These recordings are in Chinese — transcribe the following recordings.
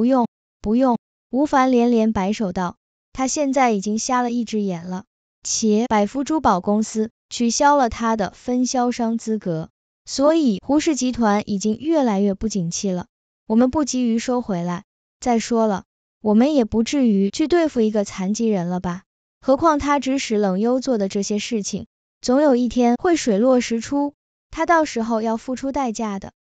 不用，不用。吴凡连连摆手道，他现在已经瞎了一只眼了，且百福珠宝公司取消了他的分销商资格，所以胡氏集团已经越来越不景气了。我们不急于收回来，再说了，我们也不至于去对付一个残疾人了吧？何况他指使冷幽做的这些事情，总有一天会水落石出，他到时候要付出代价的。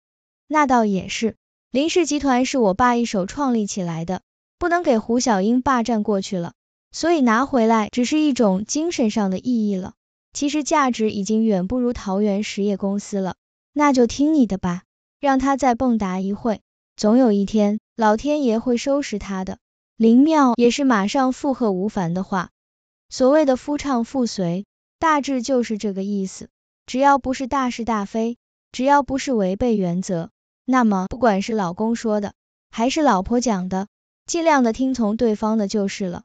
那倒也是。林氏集团是我爸一手创立起来的，不能给胡小英霸占过去了，所以拿回来只是一种精神上的意义了。其实价值已经远不如桃园实业公司了，那就听你的吧，让他再蹦跶一会，总有一天老天爷会收拾他的。林妙也是马上附和吴凡的话，所谓的夫唱妇随，大致就是这个意思。只要不是大是大非，只要不是违背原则。那么不管是老公说的，还是老婆讲的，尽量的听从对方的就是了。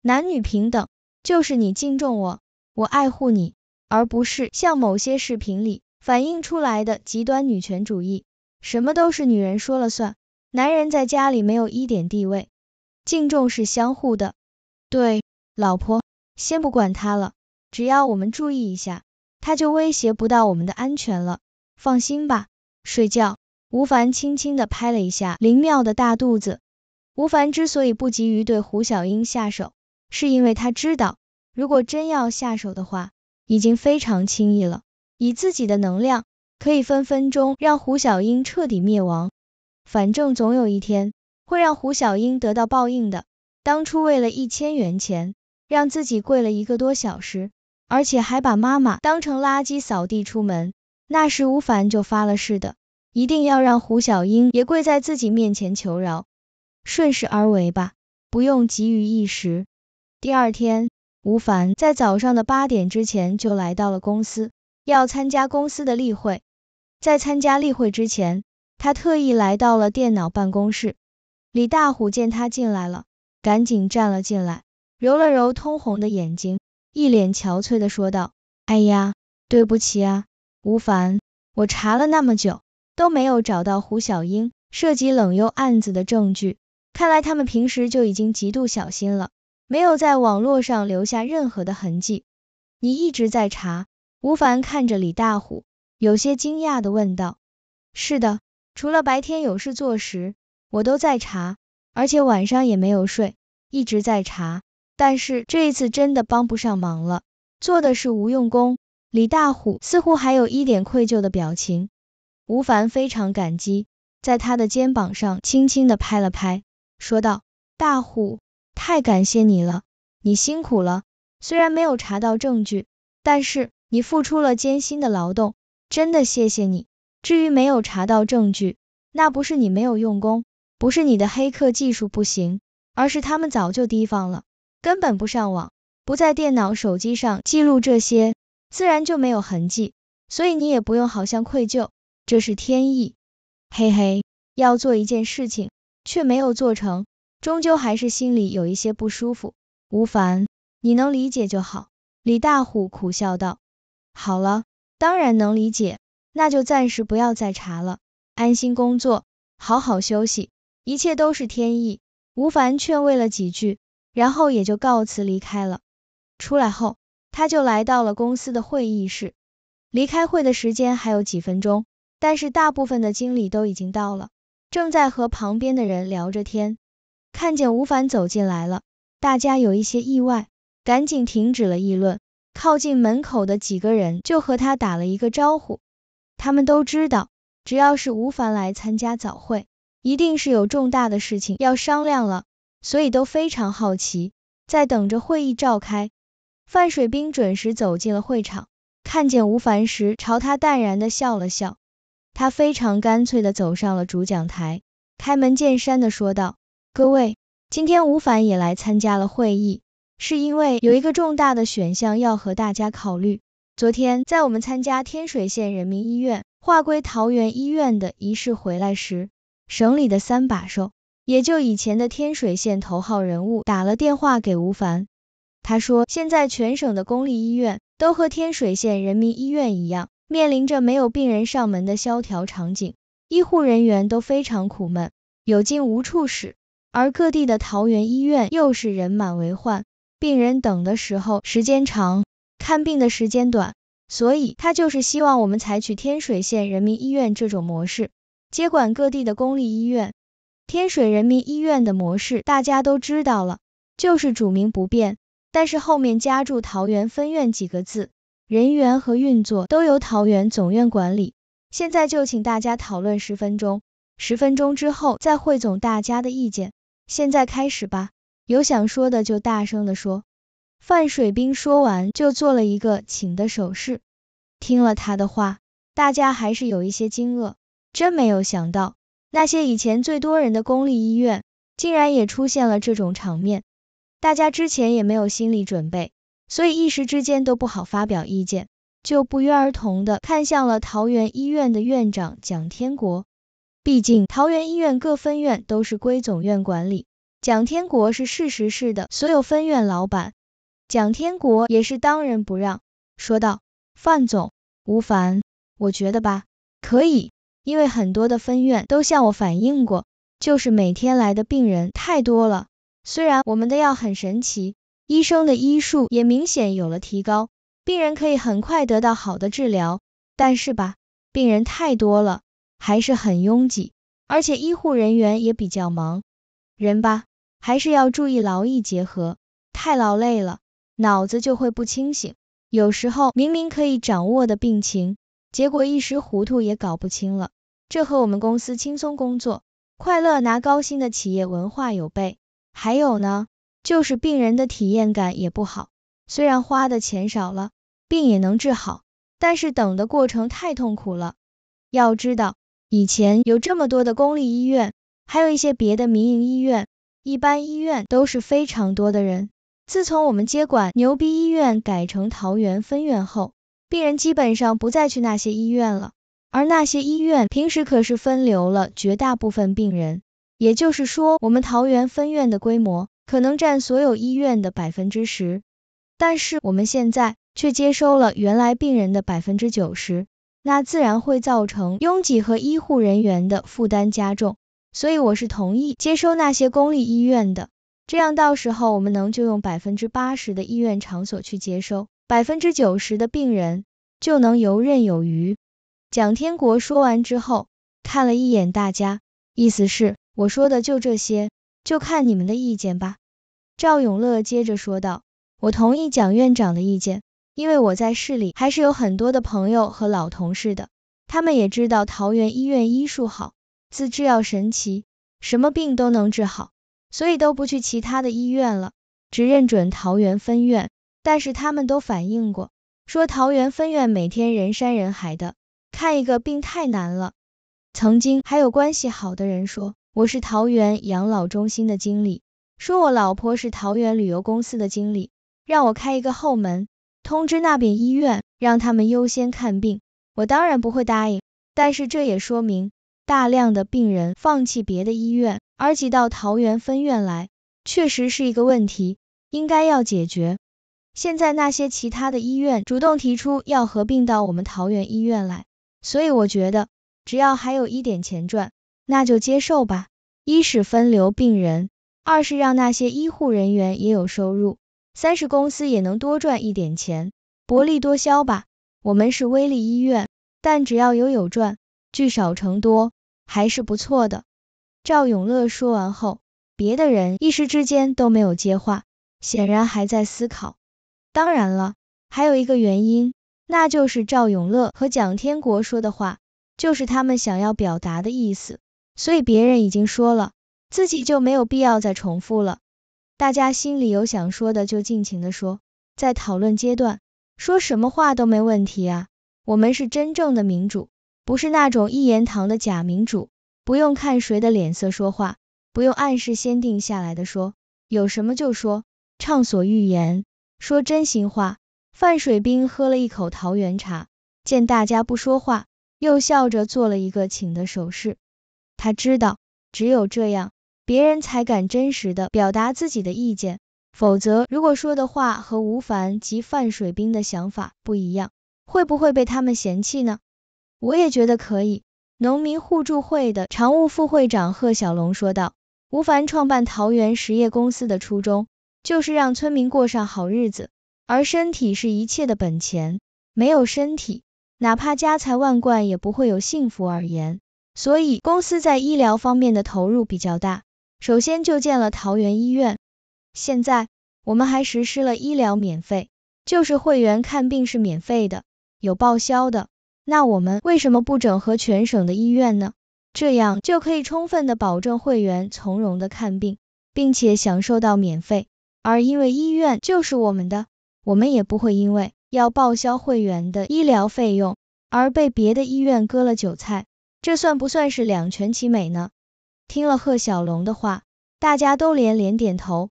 男女平等，就是你敬重我，我爱护你，而不是像某些视频里反映出来的极端女权主义，什么都是女人说了算，男人在家里没有一点地位。敬重是相互的，对，老婆，先不管他了，只要我们注意一下，他就威胁不到我们的安全了。放心吧，睡觉。吴凡轻轻地拍了一下林妙的大肚子。吴凡之所以不急于对胡小英下手，是因为他知道，如果真要下手的话，已经非常轻易了，以自己的能量，可以分分钟让胡小英彻底灭亡。反正总有一天会让胡小英得到报应的。当初为了一千元钱，让自己跪了一个多小时，而且还把妈妈当成垃圾扫地出门，那时吴凡就发了誓的。一定要让胡小英也跪在自己面前求饶，顺势而为吧，不用急于一时。第二天，吴凡在早上的八点之前就来到了公司，要参加公司的例会。在参加例会之前，他特意来到了电脑办公室。李大虎见他进来了，赶紧站了进来，揉了揉通红的眼睛，一脸憔悴的说道：“哎呀，对不起啊，吴凡，我查了那么久。”都没有找到胡小英涉及冷幽案子的证据，看来他们平时就已经极度小心了，没有在网络上留下任何的痕迹。你一直在查？吴凡看着李大虎，有些惊讶的问道。是的，除了白天有事做时，我都在查，而且晚上也没有睡，一直在查。但是这一次真的帮不上忙了，做的是无用功。李大虎似乎还有一点愧疚的表情。吴凡非常感激，在他的肩膀上轻轻地拍了拍，说道：“大虎，太感谢你了，你辛苦了。虽然没有查到证据，但是你付出了艰辛的劳动，真的谢谢你。至于没有查到证据，那不是你没有用功，不是你的黑客技术不行，而是他们早就提防了，根本不上网，不在电脑、手机上记录这些，自然就没有痕迹。所以你也不用好像愧疚。”这是天意，嘿嘿，要做一件事情却没有做成，终究还是心里有一些不舒服。吴凡，你能理解就好。李大虎苦笑道：“好了，当然能理解，那就暂时不要再查了，安心工作，好好休息，一切都是天意。”吴凡劝慰了几句，然后也就告辞离开了。出来后，他就来到了公司的会议室，离开会的时间还有几分钟。但是大部分的经理都已经到了，正在和旁边的人聊着天，看见吴凡走进来了，大家有一些意外，赶紧停止了议论。靠近门口的几个人就和他打了一个招呼。他们都知道，只要是吴凡来参加早会，一定是有重大的事情要商量了，所以都非常好奇，在等着会议召开。范水兵准时走进了会场，看见吴凡时，朝他淡然的笑了笑。他非常干脆的走上了主讲台，开门见山的说道：“各位，今天吴凡也来参加了会议，是因为有一个重大的选项要和大家考虑。昨天在我们参加天水县人民医院划归桃园医院的仪式回来时，省里的三把手，也就以前的天水县头号人物，打了电话给吴凡。他说，现在全省的公立医院都和天水县人民医院一样。”面临着没有病人上门的萧条场景，医护人员都非常苦闷，有劲无处使。而各地的桃园医院又是人满为患，病人等的时候时间长，看病的时间短，所以他就是希望我们采取天水县人民医院这种模式，接管各地的公立医院。天水人民医院的模式大家都知道了，就是主名不变，但是后面加注桃园分院几个字。人员和运作都由桃园总院管理。现在就请大家讨论十分钟，十分钟之后再汇总大家的意见。现在开始吧，有想说的就大声的说。范水兵说完就做了一个请的手势。听了他的话，大家还是有一些惊愕，真没有想到那些以前最多人的公立医院，竟然也出现了这种场面。大家之前也没有心理准备。所以一时之间都不好发表意见，就不约而同的看向了桃园医院的院长蒋天国。毕竟桃园医院各分院都是归总院管理，蒋天国是事实是的所有分院老板。蒋天国也是当仁不让，说道：“范总，吴凡，我觉得吧，可以，因为很多的分院都向我反映过，就是每天来的病人太多了。虽然我们的药很神奇。”医生的医术也明显有了提高，病人可以很快得到好的治疗。但是吧，病人太多了，还是很拥挤，而且医护人员也比较忙。人吧，还是要注意劳逸结合，太劳累了，脑子就会不清醒。有时候明明可以掌握的病情，结果一时糊涂也搞不清了。这和我们公司轻松工作、快乐拿高薪的企业文化有背。还有呢？就是病人的体验感也不好，虽然花的钱少了，病也能治好，但是等的过程太痛苦了。要知道，以前有这么多的公立医院，还有一些别的民营医院，一般医院都是非常多的人。自从我们接管牛逼医院改成桃园分院后，病人基本上不再去那些医院了，而那些医院平时可是分流了绝大部分病人。也就是说，我们桃园分院的规模。可能占所有医院的百分之十，但是我们现在却接收了原来病人的百分之九十，那自然会造成拥挤和医护人员的负担加重。所以我是同意接收那些公立医院的，这样到时候我们能就用百分之八十的医院场所去接收百分之九十的病人，就能游刃有余。蒋天国说完之后，看了一眼大家，意思是我说的就这些，就看你们的意见吧。赵永乐接着说道：“我同意蒋院长的意见，因为我在市里还是有很多的朋友和老同事的，他们也知道桃园医院医术好，自制药神奇，什么病都能治好，所以都不去其他的医院了，只认准桃园分院。但是他们都反映过，说桃园分院每天人山人海的，看一个病太难了。曾经还有关系好的人说，我是桃园养老中心的经理。”说我老婆是桃园旅游公司的经理，让我开一个后门，通知那边医院，让他们优先看病。我当然不会答应，但是这也说明大量的病人放弃别的医院，而挤到桃园分院来，确实是一个问题，应该要解决。现在那些其他的医院主动提出要合并到我们桃园医院来，所以我觉得只要还有一点钱赚，那就接受吧。一是分流病人。二是让那些医护人员也有收入，三是公司也能多赚一点钱，薄利多销吧。我们是微利医院，但只要有有赚，聚少成多，还是不错的。赵永乐说完后，别的人一时之间都没有接话，显然还在思考。当然了，还有一个原因，那就是赵永乐和蒋天国说的话，就是他们想要表达的意思，所以别人已经说了。自己就没有必要再重复了。大家心里有想说的就尽情的说，在讨论阶段说什么话都没问题啊。我们是真正的民主，不是那种一言堂的假民主，不用看谁的脸色说话，不用暗示先定下来的说，有什么就说，畅所欲言，说真心话。范水兵喝了一口桃园茶，见大家不说话，又笑着做了一个请的手势。他知道，只有这样。别人才敢真实的表达自己的意见，否则如果说的话和吴凡及范水兵的想法不一样，会不会被他们嫌弃呢？我也觉得可以。农民互助会的常务副会长贺小龙说道：“吴凡创办桃园实业公司的初衷，就是让村民过上好日子，而身体是一切的本钱，没有身体，哪怕家财万贯也不会有幸福而言。所以公司在医疗方面的投入比较大。”首先就建了桃园医院，现在我们还实施了医疗免费，就是会员看病是免费的，有报销的。那我们为什么不整合全省的医院呢？这样就可以充分的保证会员从容的看病，并且享受到免费。而因为医院就是我们的，我们也不会因为要报销会员的医疗费用而被别的医院割了韭菜，这算不算是两全其美呢？听了贺小龙的话，大家都连连点头。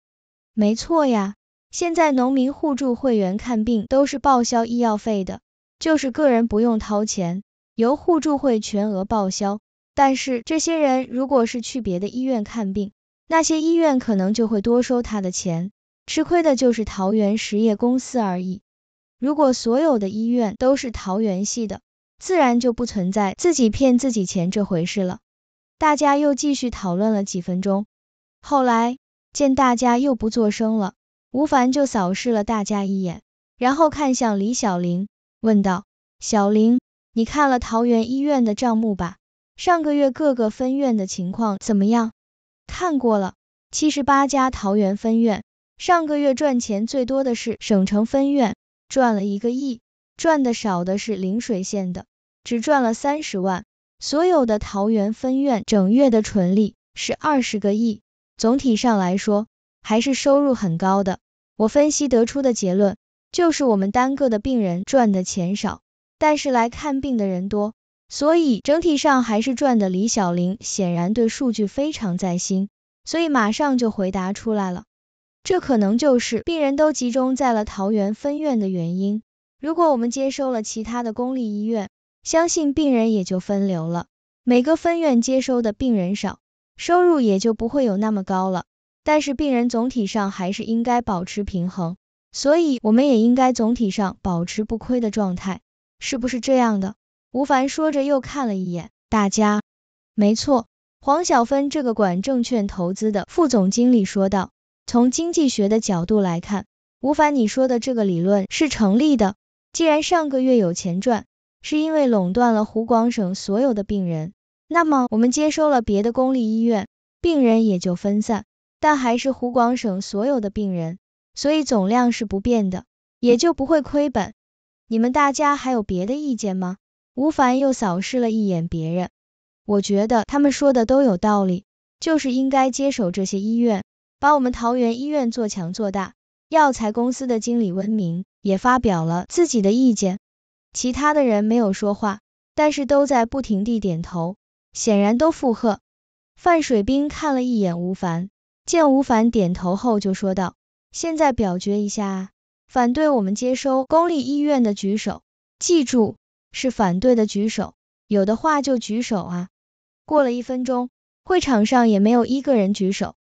没错呀，现在农民互助会员看病都是报销医药费的，就是个人不用掏钱，由互助会全额报销。但是这些人如果是去别的医院看病，那些医院可能就会多收他的钱，吃亏的就是桃园实业公司而已。如果所有的医院都是桃园系的，自然就不存在自己骗自己钱这回事了。大家又继续讨论了几分钟，后来见大家又不作声了，吴凡就扫视了大家一眼，然后看向李小玲，问道：“小玲，你看了桃园医院的账目吧？上个月各个分院的情况怎么样？”“看过了，七十八家桃园分院，上个月赚钱最多的是省城分院，赚了一个亿，赚的少的是陵水县的，只赚了三十万。”所有的桃园分院整月的纯利是二十个亿，总体上来说还是收入很高的。我分析得出的结论就是，我们单个的病人赚的钱少，但是来看病的人多，所以整体上还是赚的。李小玲显然对数据非常在心，所以马上就回答出来了。这可能就是病人都集中在了桃园分院的原因。如果我们接收了其他的公立医院，相信病人也就分流了，每个分院接收的病人少，收入也就不会有那么高了。但是病人总体上还是应该保持平衡，所以我们也应该总体上保持不亏的状态，是不是这样的？吴凡说着又看了一眼大家。没错，黄小芬这个管证券投资的副总经理说道，从经济学的角度来看，吴凡你说的这个理论是成立的。既然上个月有钱赚。是因为垄断了湖广省所有的病人，那么我们接收了别的公立医院，病人也就分散，但还是湖广省所有的病人，所以总量是不变的，也就不会亏本。你们大家还有别的意见吗？吴凡又扫视了一眼别人，我觉得他们说的都有道理，就是应该接手这些医院，把我们桃园医院做强做大。药材公司的经理温明也发表了自己的意见。其他的人没有说话，但是都在不停地点头，显然都附和。范水兵看了一眼吴凡，见吴凡点头后，就说道：“现在表决一下，反对我们接收公立医院的举手，记住是反对的举手，有的话就举手啊。”过了一分钟，会场上也没有一个人举手。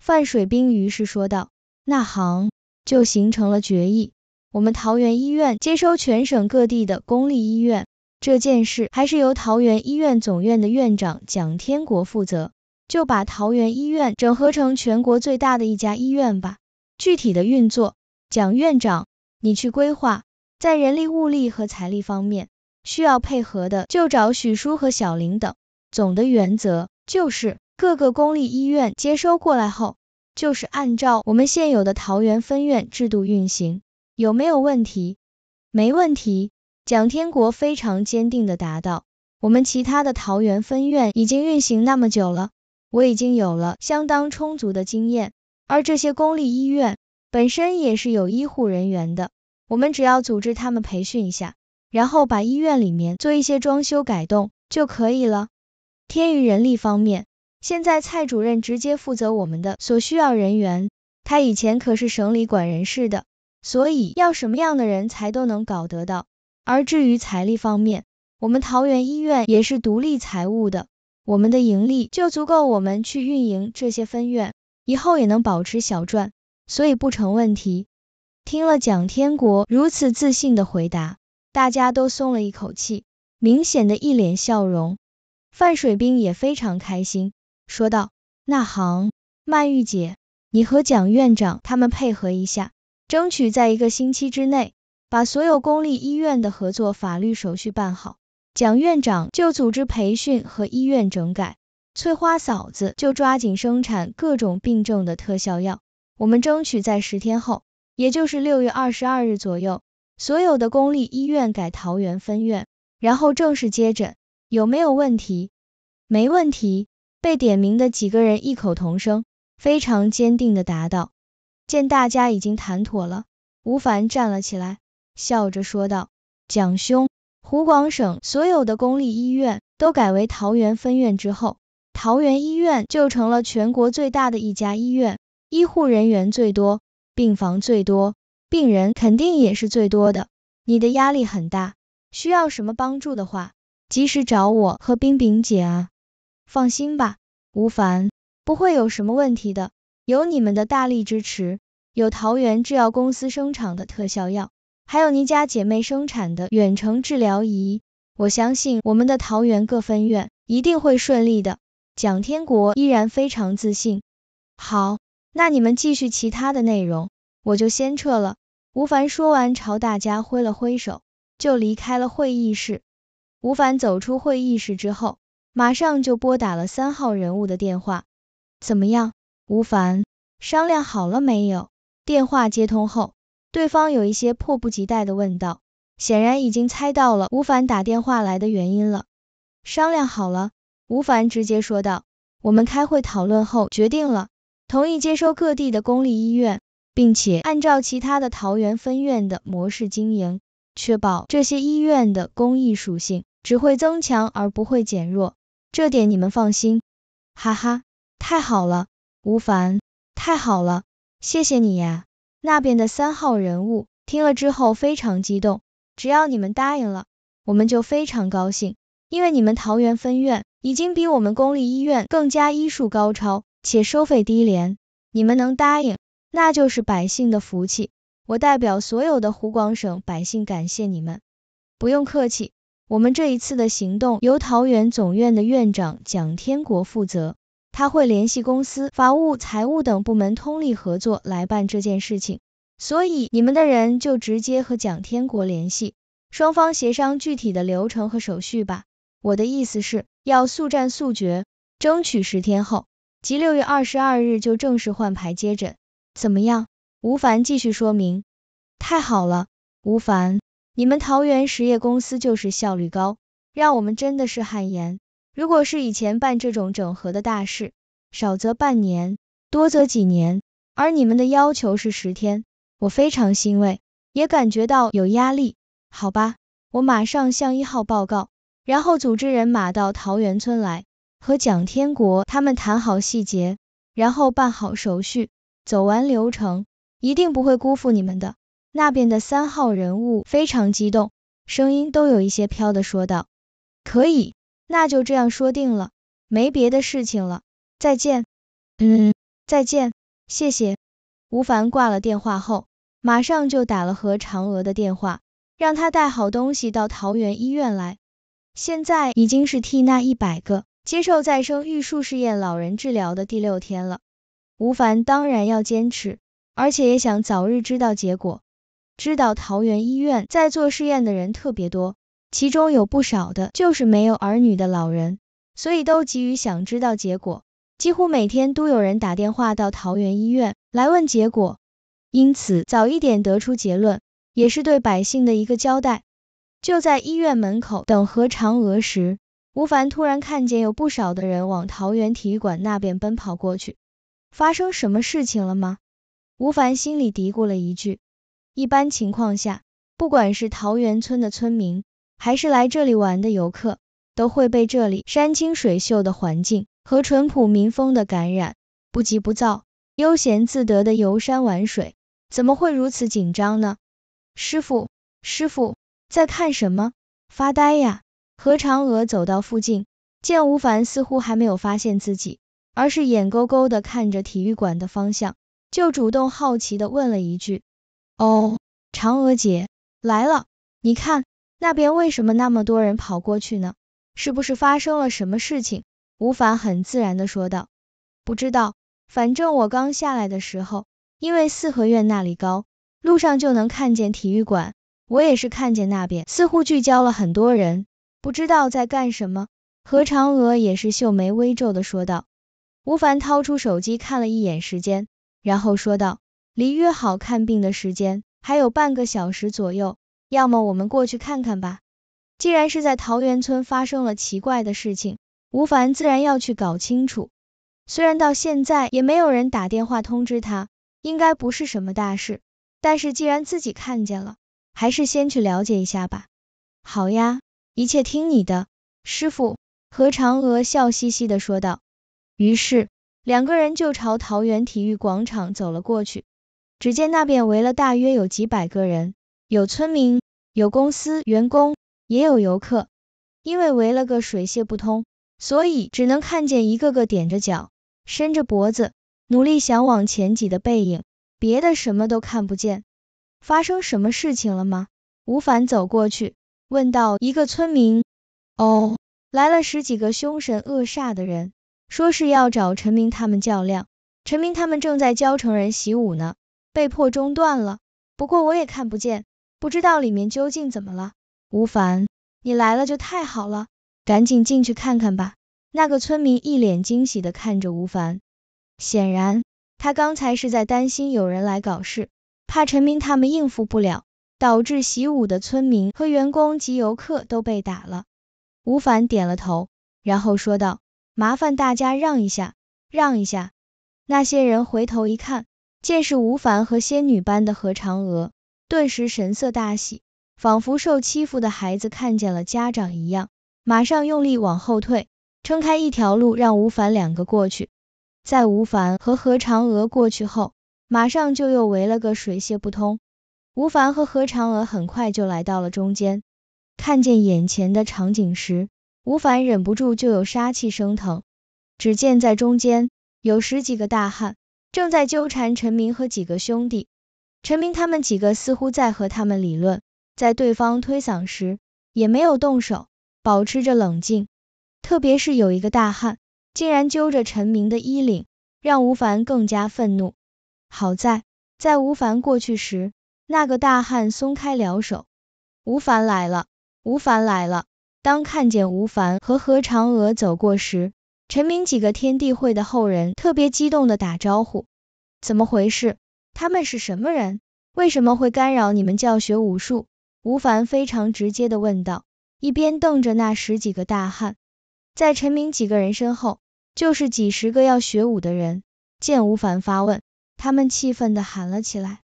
范水兵于是说道：“那行，就形成了决议。”我们桃园医院接收全省各地的公立医院这件事，还是由桃园医院总院的院长蒋天国负责。就把桃园医院整合成全国最大的一家医院吧。具体的运作，蒋院长你去规划。在人力、物力和财力方面需要配合的，就找许叔和小林等。总的原则就是，各个公立医院接收过来后，就是按照我们现有的桃园分院制度运行。有没有问题？没问题。蒋天国非常坚定的答道：“我们其他的桃园分院已经运行那么久了，我已经有了相当充足的经验。而这些公立医院本身也是有医护人员的，我们只要组织他们培训一下，然后把医院里面做一些装修改动就可以了。”天宇人力方面，现在蔡主任直接负责我们的所需要人员，他以前可是省里管人事的。所以要什么样的人才都能搞得到，而至于财力方面，我们桃园医院也是独立财务的，我们的盈利就足够我们去运营这些分院，以后也能保持小赚，所以不成问题。听了蒋天国如此自信的回答，大家都松了一口气，明显的一脸笑容。范水兵也非常开心，说道：“那行，曼玉姐，你和蒋院长他们配合一下。”争取在一个星期之内把所有公立医院的合作法律手续办好。蒋院长就组织培训和医院整改，翠花嫂子就抓紧生产各种病症的特效药。我们争取在十天后，也就是六月二十二日左右，所有的公立医院改桃园分院，然后正式接诊。有没有问题？没问题。被点名的几个人异口同声，非常坚定地答道。见大家已经谈妥了，吴凡站了起来，笑着说道：“蒋兄，湖广省所有的公立医院都改为桃园分院之后，桃园医院就成了全国最大的一家医院，医护人员最多，病房最多，病人肯定也是最多的。你的压力很大，需要什么帮助的话，及时找我和冰冰姐啊。放心吧，吴凡，不会有什么问题的。”有你们的大力支持，有桃园制药公司生产的特效药，还有你家姐妹生产的远程治疗仪，我相信我们的桃园各分院一定会顺利的。蒋天国依然非常自信。好，那你们继续其他的内容，我就先撤了。吴凡说完，朝大家挥了挥手，就离开了会议室。吴凡走出会议室之后，马上就拨打了三号人物的电话。怎么样？吴凡，商量好了没有？电话接通后，对方有一些迫不及待的问道，显然已经猜到了吴凡打电话来的原因了。商量好了，吴凡直接说道，我们开会讨论后决定了，同意接收各地的公立医院，并且按照其他的桃园分院的模式经营，确保这些医院的公益属性只会增强而不会减弱，这点你们放心。哈哈，太好了！吴凡，太好了，谢谢你呀！那边的三号人物听了之后非常激动，只要你们答应了，我们就非常高兴，因为你们桃园分院已经比我们公立医院更加医术高超，且收费低廉，你们能答应，那就是百姓的福气，我代表所有的湖广省百姓感谢你们。不用客气，我们这一次的行动由桃园总院的院长蒋天国负责。他会联系公司法务、财务等部门通力合作来办这件事情，所以你们的人就直接和蒋天国联系，双方协商具体的流程和手续吧。我的意思是，要速战速决，争取十天后，即六月二十二日就正式换牌接诊，怎么样？吴凡继续说明。太好了，吴凡，你们桃园实业公司就是效率高，让我们真的是汗颜。如果是以前办这种整合的大事，少则半年，多则几年，而你们的要求是十天，我非常欣慰，也感觉到有压力。好吧，我马上向一号报告，然后组织人马到桃园村来，和蒋天国他们谈好细节，然后办好手续，走完流程，一定不会辜负你们的。那边的三号人物非常激动，声音都有一些飘的说道：“可以。”那就这样说定了，没别的事情了，再见。嗯，再见，谢谢。吴凡挂了电话后，马上就打了和嫦娥的电话，让他带好东西到桃园医院来。现在已经是替那一百个接受再生玉树试验老人治疗的第六天了，吴凡当然要坚持，而且也想早日知道结果。知道桃园医院在做试验的人特别多。其中有不少的就是没有儿女的老人，所以都急于想知道结果，几乎每天都有人打电话到桃园医院来问结果。因此早一点得出结论，也是对百姓的一个交代。就在医院门口等何嫦娥时，吴凡突然看见有不少的人往桃园体育馆那边奔跑过去，发生什么事情了吗？吴凡心里嘀咕了一句。一般情况下，不管是桃园村的村民，还是来这里玩的游客，都会被这里山清水秀的环境和淳朴民风的感染，不急不躁，悠闲自得的游山玩水，怎么会如此紧张呢？师傅，师傅，在看什么？发呆呀？何嫦娥走到附近，见吴凡似乎还没有发现自己，而是眼勾勾的看着体育馆的方向，就主动好奇的问了一句：“哦，嫦娥姐来了，你看。”那边为什么那么多人跑过去呢？是不是发生了什么事情？吴凡很自然的说道。不知道，反正我刚下来的时候，因为四合院那里高，路上就能看见体育馆，我也是看见那边似乎聚焦了很多人，不知道在干什么。何嫦娥也是秀眉微皱的说道。吴凡掏出手机看了一眼时间，然后说道，离约好看病的时间还有半个小时左右。要么我们过去看看吧，既然是在桃源村发生了奇怪的事情，吴凡自然要去搞清楚。虽然到现在也没有人打电话通知他，应该不是什么大事，但是既然自己看见了，还是先去了解一下吧。好呀，一切听你的，师傅。”何嫦娥笑嘻嘻的说道。于是，两个人就朝桃园体育广场走了过去。只见那边围了大约有几百个人。有村民，有公司员工，也有游客。因为围了个水泄不通，所以只能看见一个个踮着脚、伸着脖子，努力想往前挤的背影，别的什么都看不见。发生什么事情了吗？吴凡走过去问到一个村民：“哦，来了十几个凶神恶煞的人，说是要找陈明他们较量。陈明他们正在教成人习武呢，被迫中断了。不过我也看不见。”不知道里面究竟怎么了，吴凡，你来了就太好了，赶紧进去看看吧。那个村民一脸惊喜的看着吴凡，显然他刚才是在担心有人来搞事，怕陈明他们应付不了，导致习武的村民和员工及游客都被打了。吴凡点了头，然后说道：“麻烦大家让一下，让一下。”那些人回头一看，见是吴凡和仙女般的何嫦娥。顿时神色大喜，仿佛受欺负的孩子看见了家长一样，马上用力往后退，撑开一条路让吴凡两个过去。在吴凡和何嫦娥过去后，马上就又围了个水泄不通。吴凡和何嫦娥很快就来到了中间，看见眼前的场景时，吴凡忍不住就有杀气升腾。只见在中间有十几个大汉正在纠缠陈明和几个兄弟。陈明他们几个似乎在和他们理论，在对方推搡时也没有动手，保持着冷静。特别是有一个大汉，竟然揪着陈明的衣领，让吴凡更加愤怒。好在在吴凡过去时，那个大汉松开了手。吴凡来了，吴凡来了。当看见吴凡和何嫦娥走过时，陈明几个天地会的后人特别激动的打招呼。怎么回事？他们是什么人？为什么会干扰你们教学武术？吴凡非常直接的问道，一边瞪着那十几个大汉。在陈明几个人身后，就是几十个要学武的人。见吴凡发问，他们气愤的喊了起来：“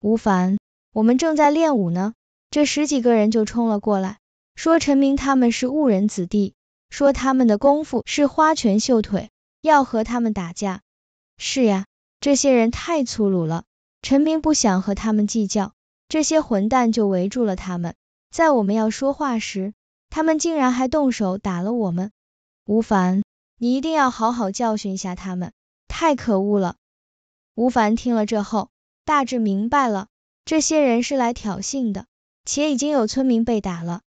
吴凡，我们正在练武呢！”这十几个人就冲了过来，说：“陈明他们是误人子弟，说他们的功夫是花拳绣腿，要和他们打架。”是呀，这些人太粗鲁了。陈明不想和他们计较，这些混蛋就围住了他们。在我们要说话时，他们竟然还动手打了我们。吴凡，你一定要好好教训一下他们，太可恶了。吴凡听了这后，大致明白了，这些人是来挑衅的，且已经有村民被打了，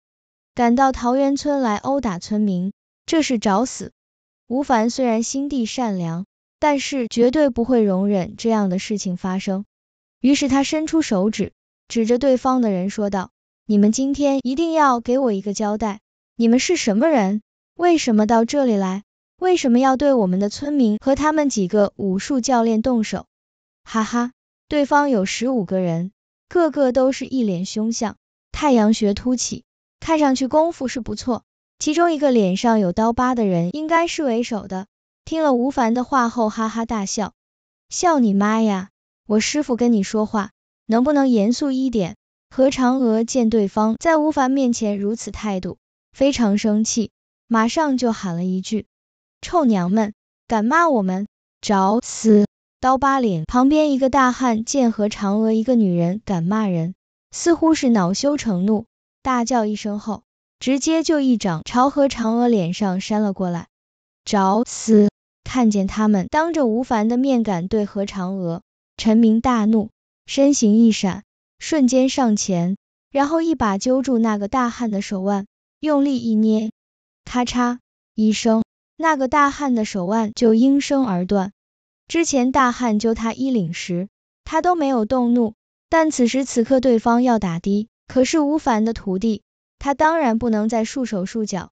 赶到桃源村来殴打村民，这是找死。吴凡虽然心地善良，但是绝对不会容忍这样的事情发生。于是他伸出手指，指着对方的人说道：“你们今天一定要给我一个交代！你们是什么人？为什么到这里来？为什么要对我们的村民和他们几个武术教练动手？”哈哈，对方有十五个人，个个都是一脸凶相，太阳穴凸起，看上去功夫是不错。其中一个脸上有刀疤的人，应该是为首的。听了吴凡的话后，哈哈大笑，笑你妈呀！我师傅跟你说话，能不能严肃一点？何嫦娥见对方在吴凡面前如此态度，非常生气，马上就喊了一句：“臭娘们，敢骂我们，找死！”刀疤脸旁边一个大汉见何嫦娥一个女人敢骂人，似乎是恼羞成怒，大叫一声后，直接就一掌朝何嫦娥脸上扇了过来，找死！看见他们当着吴凡的面敢对何嫦娥。陈明大怒，身形一闪，瞬间上前，然后一把揪住那个大汉的手腕，用力一捏，咔嚓一声，那个大汉的手腕就应声而断。之前大汉揪他衣领时，他都没有动怒，但此时此刻，对方要打的可是吴凡的徒弟，他当然不能再束手束脚。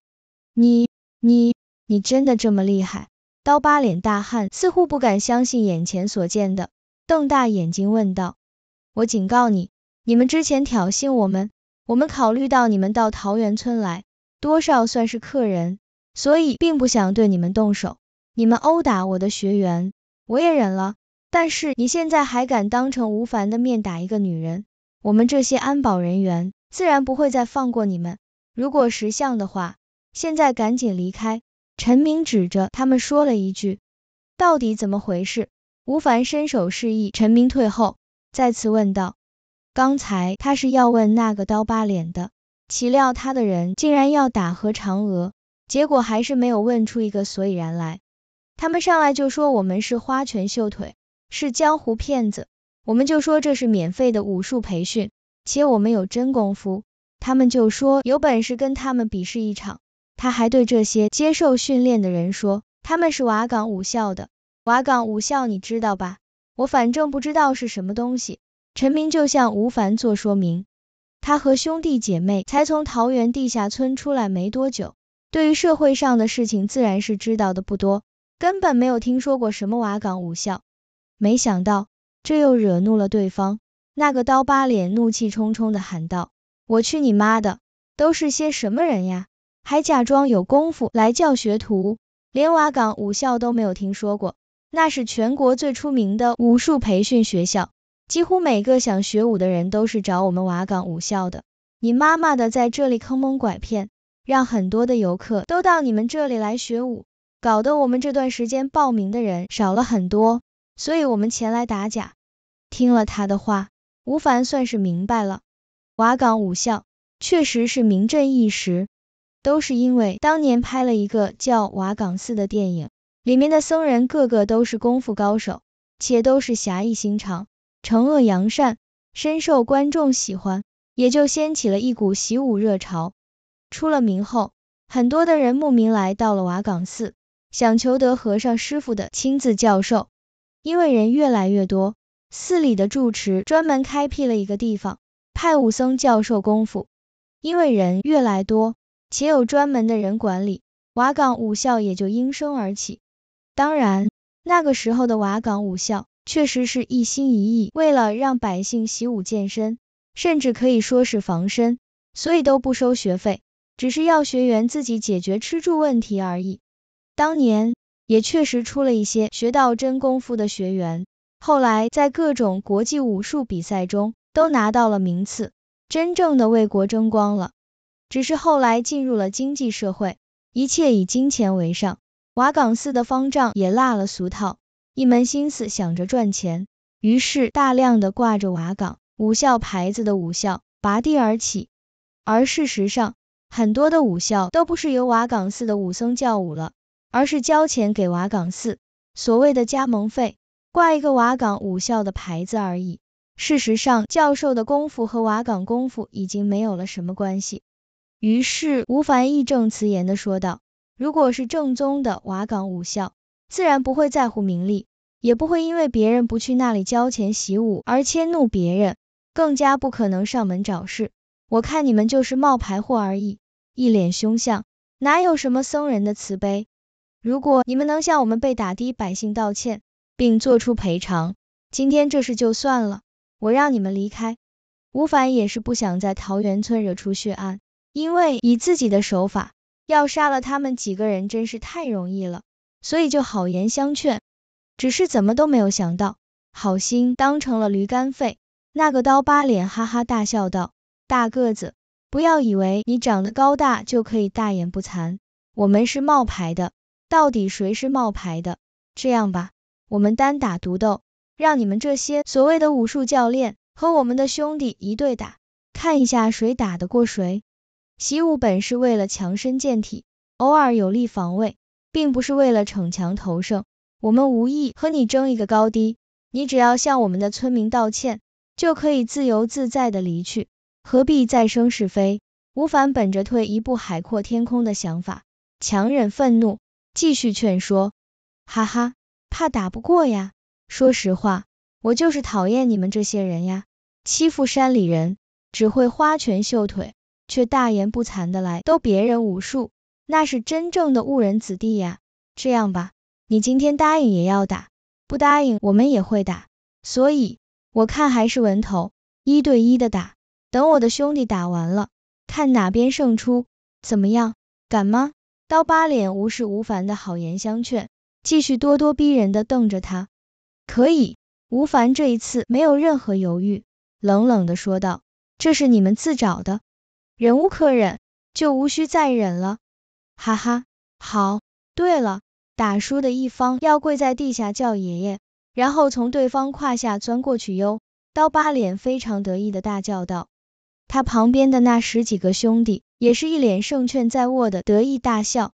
你、你、你真的这么厉害？刀疤脸大汉似乎不敢相信眼前所见的。瞪大眼睛问道：“我警告你，你们之前挑衅我们，我们考虑到你们到桃源村来，多少算是客人，所以并不想对你们动手。你们殴打我的学员，我也忍了，但是你现在还敢当成吴凡的面打一个女人，我们这些安保人员自然不会再放过你们。如果识相的话，现在赶紧离开。”陈明指着他们说了一句：“到底怎么回事？”吴凡伸手示意陈明退后，再次问道：“刚才他是要问那个刀疤脸的，岂料他的人竟然要打何嫦娥，结果还是没有问出一个所以然来。他们上来就说我们是花拳绣腿，是江湖骗子，我们就说这是免费的武术培训，且我们有真功夫。他们就说有本事跟他们比试一场。他还对这些接受训练的人说，他们是瓦岗武校的。”瓦岗武校你知道吧？我反正不知道是什么东西。陈明就向吴凡做说明，他和兄弟姐妹才从桃园地下村出来没多久，对于社会上的事情自然是知道的不多，根本没有听说过什么瓦岗武校。没想到这又惹怒了对方，那个刀疤脸怒气冲冲的喊道：“我去你妈的，都是些什么人呀？还假装有功夫来教学徒，连瓦岗武校都没有听说过。”那是全国最出名的武术培训学校，几乎每个想学武的人都是找我们瓦岗武校的。你妈妈的在这里坑蒙拐骗，让很多的游客都到你们这里来学武，搞得我们这段时间报名的人少了很多，所以我们前来打假。听了他的话，吴凡算是明白了，瓦岗武校确实是名震一时，都是因为当年拍了一个叫《瓦岗四》的电影。里面的僧人个个都是功夫高手，且都是侠义心肠，惩恶扬善，深受观众喜欢，也就掀起了一股习武热潮。出了名后，很多的人慕名来到了瓦岗寺，想求得和尚师傅的亲自教授。因为人越来越多，寺里的住持专门开辟了一个地方，派武僧教授功夫。因为人越来越多，且有专门的人管理，瓦岗武校也就应声而起。当然，那个时候的瓦岗武校确实是一心一意，为了让百姓习武健身，甚至可以说是防身，所以都不收学费，只是要学员自己解决吃住问题而已。当年也确实出了一些学到真功夫的学员，后来在各种国际武术比赛中都拿到了名次，真正的为国争光了。只是后来进入了经济社会，一切以金钱为上。瓦岗寺的方丈也落了俗套，一门心思想着赚钱，于是大量的挂着瓦岗武校牌子的武校拔地而起。而事实上，很多的武校都不是由瓦岗寺的武僧教武了，而是交钱给瓦岗寺，所谓的加盟费，挂一个瓦岗武校的牌子而已。事实上，教授的功夫和瓦岗功夫已经没有了什么关系。于是吴凡义正辞严的说道。如果是正宗的瓦岗武校，自然不会在乎名利，也不会因为别人不去那里交钱习武而迁怒别人，更加不可能上门找事。我看你们就是冒牌货而已，一脸凶相，哪有什么僧人的慈悲？如果你们能向我们被打的百姓道歉，并做出赔偿，今天这事就算了，我让你们离开。吴凡也是不想在桃源村惹出血案，因为以自己的手法。要杀了他们几个人真是太容易了，所以就好言相劝，只是怎么都没有想到，好心当成了驴肝肺。那个刀疤脸哈哈大笑道：“大个子，不要以为你长得高大就可以大言不惭，我们是冒牌的，到底谁是冒牌的？这样吧，我们单打独斗，让你们这些所谓的武术教练和我们的兄弟一对打，看一下谁打得过谁。”习武本是为了强身健体，偶尔有力防卫，并不是为了逞强投胜。我们无意和你争一个高低，你只要向我们的村民道歉，就可以自由自在的离去，何必再生是非？吴凡本着退一步海阔天空的想法，强忍愤怒，继续劝说。哈哈，怕打不过呀？说实话，我就是讨厌你们这些人呀，欺负山里人，只会花拳绣腿。却大言不惭的来，都别人武术，那是真正的误人子弟呀。这样吧，你今天答应也要打，不答应我们也会打。所以我看还是文头一对一的打，等我的兄弟打完了，看哪边胜出，怎么样？敢吗？刀疤脸无视吴凡的好言相劝，继续咄咄逼人的瞪着他。可以，吴凡这一次没有任何犹豫，冷冷的说道，这是你们自找的。忍无可忍，就无需再忍了。哈哈，好。对了，打输的一方要跪在地下叫爷爷，然后从对方胯下钻过去哟。刀疤脸非常得意的大叫道，他旁边的那十几个兄弟也是一脸胜券在握的得意大笑。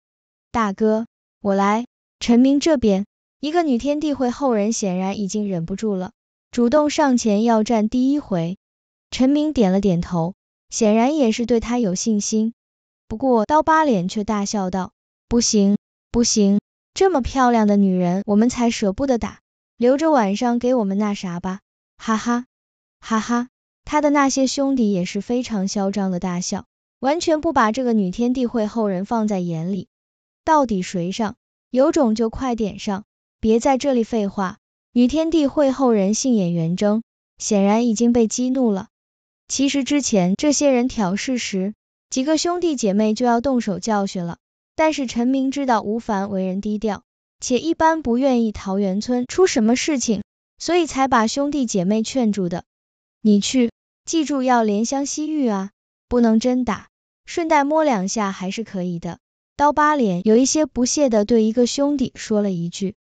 大哥，我来。陈明这边，一个女天地会后人显然已经忍不住了，主动上前要战第一回。陈明点了点头。显然也是对她有信心，不过刀疤脸却大笑道：“不行，不行，这么漂亮的女人，我们才舍不得打，留着晚上给我们那啥吧，哈哈，哈哈。”他的那些兄弟也是非常嚣张的大笑，完全不把这个女天地会后人放在眼里。到底谁上？有种就快点上，别在这里废话！女天地会后人杏眼圆睁，显然已经被激怒了。其实之前这些人挑事时，几个兄弟姐妹就要动手教训了。但是陈明知道吴凡为人低调，且一般不愿意桃源村出什么事情，所以才把兄弟姐妹劝住的。你去，记住要怜香惜玉啊，不能真打，顺带摸两下还是可以的。刀疤脸有一些不屑的对一个兄弟说了一句，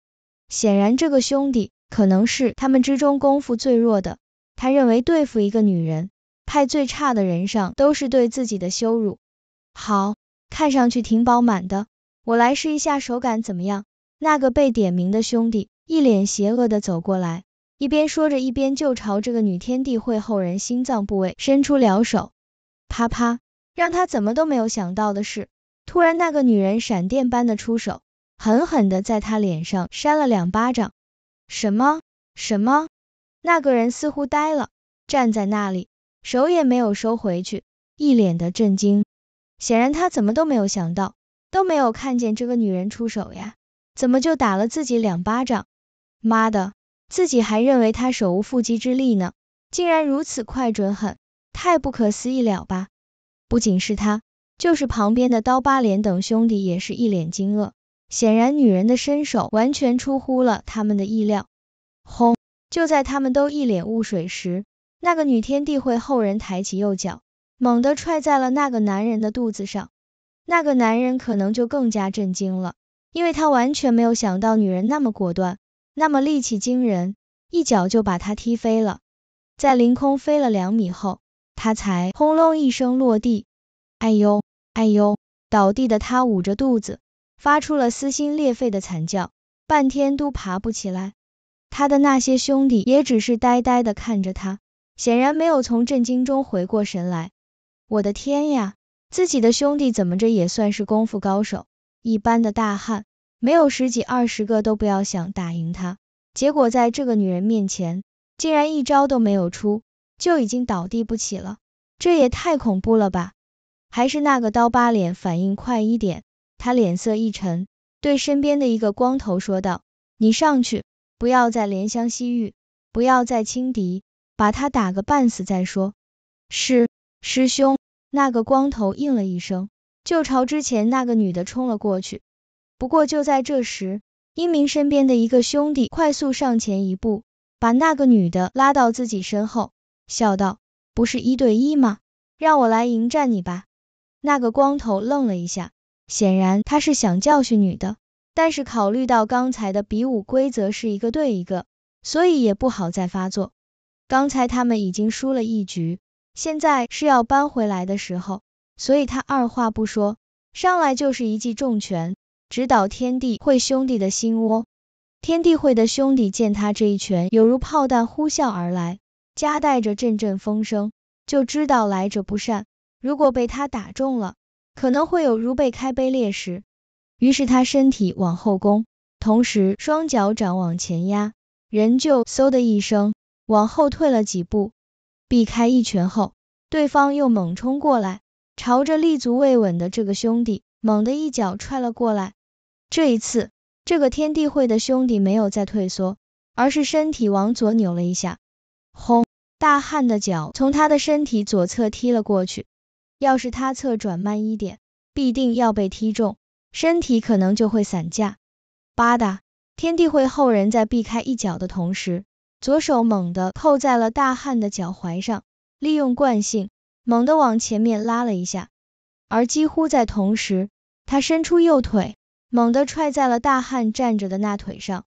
显然这个兄弟可能是他们之中功夫最弱的，他认为对付一个女人。派最差的人上，都是对自己的羞辱。好，看上去挺饱满的，我来试一下手感怎么样？那个被点名的兄弟一脸邪恶的走过来，一边说着，一边就朝这个女天地会后人心脏部位伸出了手。啪啪！让他怎么都没有想到的是，突然那个女人闪电般的出手，狠狠的在他脸上扇了两巴掌。什么？什么？那个人似乎呆了，站在那里。手也没有收回去，一脸的震惊。显然他怎么都没有想到，都没有看见这个女人出手呀，怎么就打了自己两巴掌？妈的，自己还认为他手无缚鸡之力呢，竟然如此快、准、狠，太不可思议了吧！不仅是他，就是旁边的刀疤脸等兄弟也是一脸惊愕。显然女人的身手完全出乎了他们的意料。轰！就在他们都一脸雾水时，那个女天地会后人抬起右脚，猛地踹在了那个男人的肚子上，那个男人可能就更加震惊了，因为他完全没有想到女人那么果断，那么力气惊人，一脚就把他踢飞了。在凌空飞了两米后，他才轰隆一声落地。哎呦，哎呦！倒地的他捂着肚子，发出了撕心裂肺的惨叫，半天都爬不起来。他的那些兄弟也只是呆呆的看着他。显然没有从震惊中回过神来。我的天呀，自己的兄弟怎么着也算是功夫高手，一般的大汉没有十几二十个都不要想打赢他。结果在这个女人面前，竟然一招都没有出，就已经倒地不起了。这也太恐怖了吧！还是那个刀疤脸反应快一点，他脸色一沉，对身边的一个光头说道：“你上去，不要再怜香惜玉，不要再轻敌。”把他打个半死再说。是，师兄。那个光头应了一声，就朝之前那个女的冲了过去。不过就在这时，英明身边的一个兄弟快速上前一步，把那个女的拉到自己身后，笑道：“不是一对一吗？让我来迎战你吧。”那个光头愣了一下，显然他是想教训女的，但是考虑到刚才的比武规则是一个对一个，所以也不好再发作。刚才他们已经输了一局，现在是要扳回来的时候，所以他二话不说，上来就是一记重拳，直捣天地会兄弟的心窝。天地会的兄弟见他这一拳犹如炮弹呼啸而来，夹带着阵阵风声，就知道来者不善。如果被他打中了，可能会有如被开杯裂石。于是他身体往后弓，同时双脚掌往前压，人就嗖的一声。往后退了几步，避开一拳后，对方又猛冲过来，朝着立足未稳的这个兄弟猛地一脚踹了过来。这一次，这个天地会的兄弟没有再退缩，而是身体往左扭了一下，轰！大汉的脚从他的身体左侧踢了过去，要是他侧转慢一点，必定要被踢中，身体可能就会散架。八哒！天地会后人在避开一脚的同时。左手猛地扣在了大汉的脚踝上，利用惯性猛地往前面拉了一下，而几乎在同时，他伸出右腿猛地踹在了大汉站着的那腿上，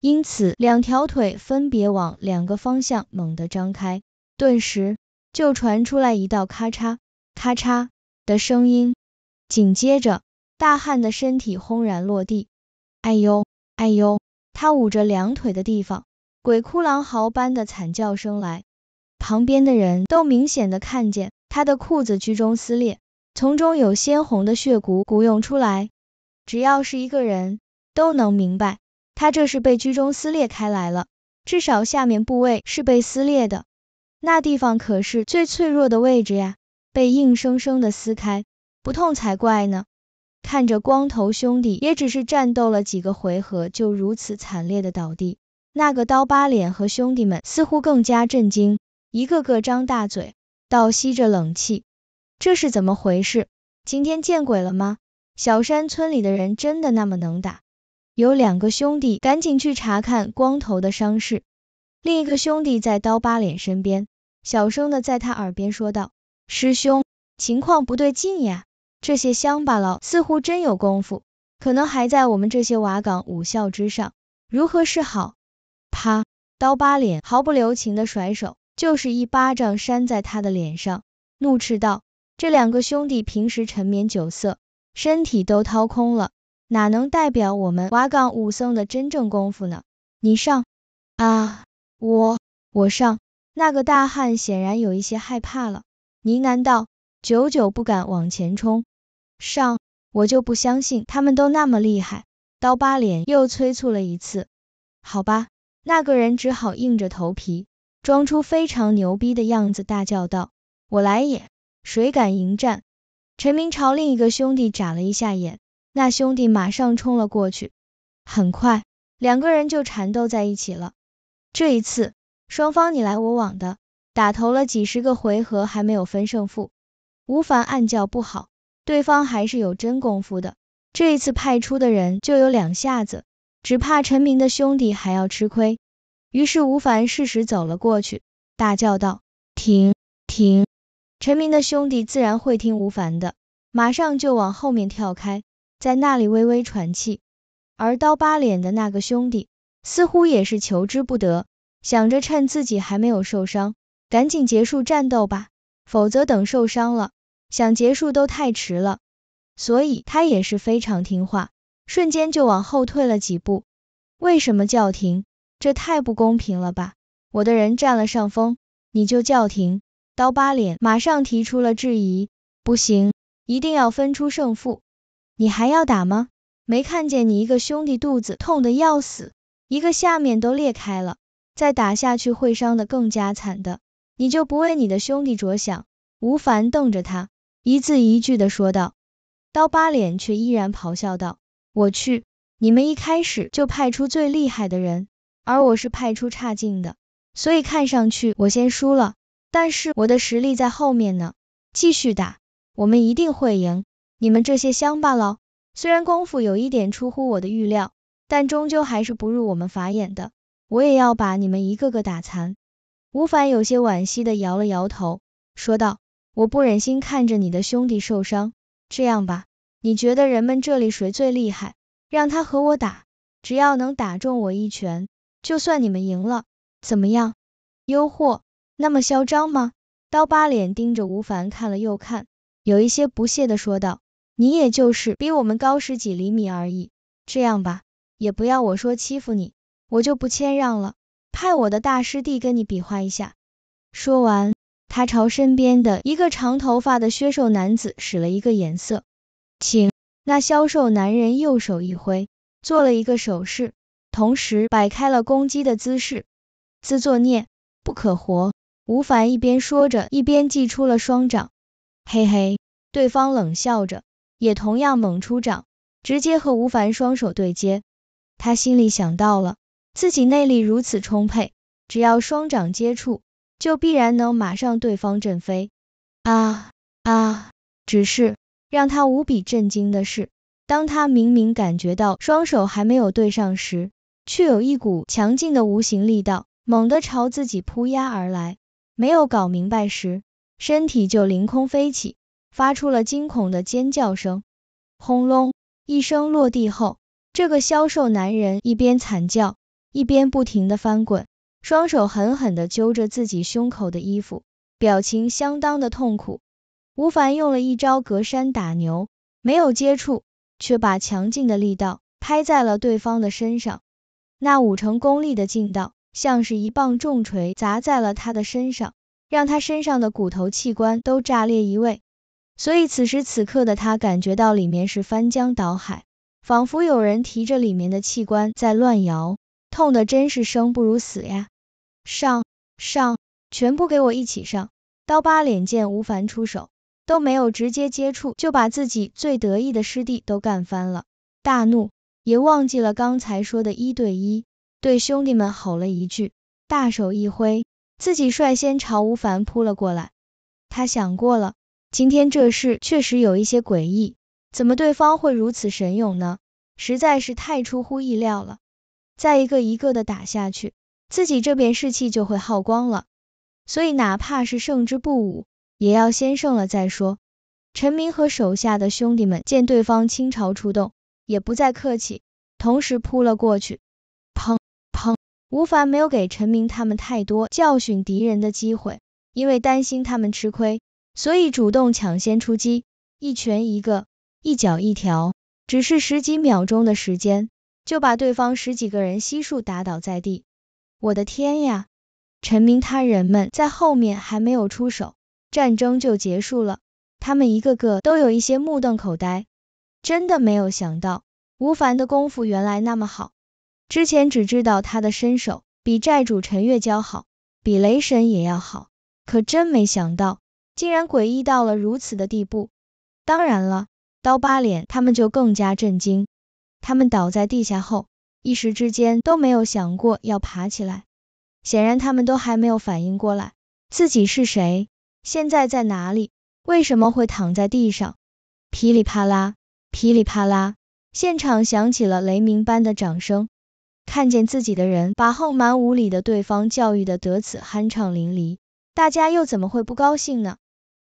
因此两条腿分别往两个方向猛地张开，顿时就传出来一道咔嚓咔嚓的声音，紧接着大汉的身体轰然落地，哎呦哎呦，他捂着两腿的地方。鬼哭狼嚎般的惨叫声来，旁边的人都明显的看见他的裤子居中撕裂，从中有鲜红的血骨骨涌出来。只要是一个人都能明白，他这是被居中撕裂开来了，至少下面部位是被撕裂的。那地方可是最脆弱的位置呀，被硬生生的撕开，不痛才怪呢。看着光头兄弟也只是战斗了几个回合，就如此惨烈的倒地。那个刀疤脸和兄弟们似乎更加震惊，一个个张大嘴，倒吸着冷气。这是怎么回事？今天见鬼了吗？小山村里的人真的那么能打？有两个兄弟赶紧去查看光头的伤势，另一个兄弟在刀疤脸身边，小声的在他耳边说道：“师兄，情况不对劲呀，这些乡巴佬似乎真有功夫，可能还在我们这些瓦岗武校之上，如何是好？”啪！刀疤脸毫不留情的甩手，就是一巴掌扇在他的脸上，怒斥道：“这两个兄弟平时沉湎酒色，身体都掏空了，哪能代表我们瓦岗武僧的真正功夫呢？你上！”啊！我，我上！那个大汉显然有一些害怕了，呢喃道：“久久不敢往前冲。”上！我就不相信他们都那么厉害！刀疤脸又催促了一次。好吧。那个人只好硬着头皮，装出非常牛逼的样子，大叫道：“我来也！谁敢迎战？”陈明朝另一个兄弟眨了一下眼，那兄弟马上冲了过去。很快，两个人就缠斗在一起了。这一次，双方你来我往的，打头了几十个回合还没有分胜负。吴凡暗叫不好，对方还是有真功夫的。这一次派出的人就有两下子。只怕陈明的兄弟还要吃亏，于是吴凡适时走了过去，大叫道：“停停！”陈明的兄弟自然会听吴凡的，马上就往后面跳开，在那里微微喘气。而刀疤脸的那个兄弟似乎也是求之不得，想着趁自己还没有受伤，赶紧结束战斗吧，否则等受伤了，想结束都太迟了，所以他也是非常听话。瞬间就往后退了几步。为什么叫停？这太不公平了吧！我的人占了上风，你就叫停？刀疤脸马上提出了质疑。不行，一定要分出胜负。你还要打吗？没看见你一个兄弟肚子痛的要死，一个下面都裂开了，再打下去会伤的更加惨的。你就不为你的兄弟着想？吴凡瞪着他，一字一句的说道。刀疤脸却依然咆哮道。我去，你们一开始就派出最厉害的人，而我是派出差劲的，所以看上去我先输了，但是我的实力在后面呢，继续打，我们一定会赢。你们这些乡巴佬，虽然功夫有一点出乎我的预料，但终究还是不入我们法眼的，我也要把你们一个个打残。吴凡有些惋惜的摇了摇头，说道：“我不忍心看着你的兄弟受伤，这样吧。”你觉得人们这里谁最厉害？让他和我打，只要能打中我一拳，就算你们赢了，怎么样？诱惑？那么嚣张吗？刀疤脸盯着吴凡看了又看，有一些不屑的说道：“你也就是比我们高十几厘米而已。这样吧，也不要我说欺负你，我就不谦让了，派我的大师弟跟你比划一下。”说完，他朝身边的一个长头发的削瘦男子使了一个眼色。请那消瘦男人右手一挥，做了一个手势，同时摆开了攻击的姿势。自作孽，不可活！吴凡一边说着，一边祭出了双掌。嘿嘿，对方冷笑着，也同样猛出掌，直接和吴凡双手对接。他心里想到了，自己内力如此充沛，只要双掌接触，就必然能马上对方震飞。啊啊！只是。让他无比震惊的是，当他明明感觉到双手还没有对上时，却有一股强劲的无形力道猛地朝自己扑压而来。没有搞明白时，身体就凌空飞起，发出了惊恐的尖叫声。轰隆一声落地后，这个消瘦男人一边惨叫，一边不停的翻滚，双手狠狠的揪着自己胸口的衣服，表情相当的痛苦。吴凡用了一招隔山打牛，没有接触，却把强劲的力道拍在了对方的身上。那五成功力的劲道，像是一棒重锤砸在了他的身上，让他身上的骨头器官都炸裂一位。所以此时此刻的他感觉到里面是翻江倒海，仿佛有人提着里面的器官在乱摇，痛的真是生不如死呀！上上，全部给我一起上！刀疤脸见吴凡出手。都没有直接接触，就把自己最得意的师弟都干翻了，大怒也忘记了刚才说的一对一对兄弟们吼了一句，大手一挥，自己率先朝吴凡扑了过来。他想过了，今天这事确实有一些诡异，怎么对方会如此神勇呢？实在是太出乎意料了。再一个一个的打下去，自己这边士气就会耗光了，所以哪怕是胜之不武。也要先胜了再说。陈明和手下的兄弟们见对方倾巢出动，也不再客气，同时扑了过去。砰砰！吴凡没有给陈明他们太多教训敌人的机会，因为担心他们吃亏，所以主动抢先出击，一拳一个，一脚一条，只是十几秒钟的时间，就把对方十几个人悉数打倒在地。我的天呀！陈明他人们在后面还没有出手。战争就结束了，他们一个个都有一些目瞪口呆，真的没有想到吴凡的功夫原来那么好，之前只知道他的身手比债主陈月娇好，比雷神也要好，可真没想到，竟然诡异到了如此的地步。当然了，刀疤脸他们就更加震惊，他们倒在地下后，一时之间都没有想过要爬起来，显然他们都还没有反应过来自己是谁。现在在哪里？为什么会躺在地上？噼里啪啦，噼里啪啦，现场响起了雷鸣般的掌声。看见自己的人把横蛮无理的对方教育的得此酣畅淋漓，大家又怎么会不高兴呢？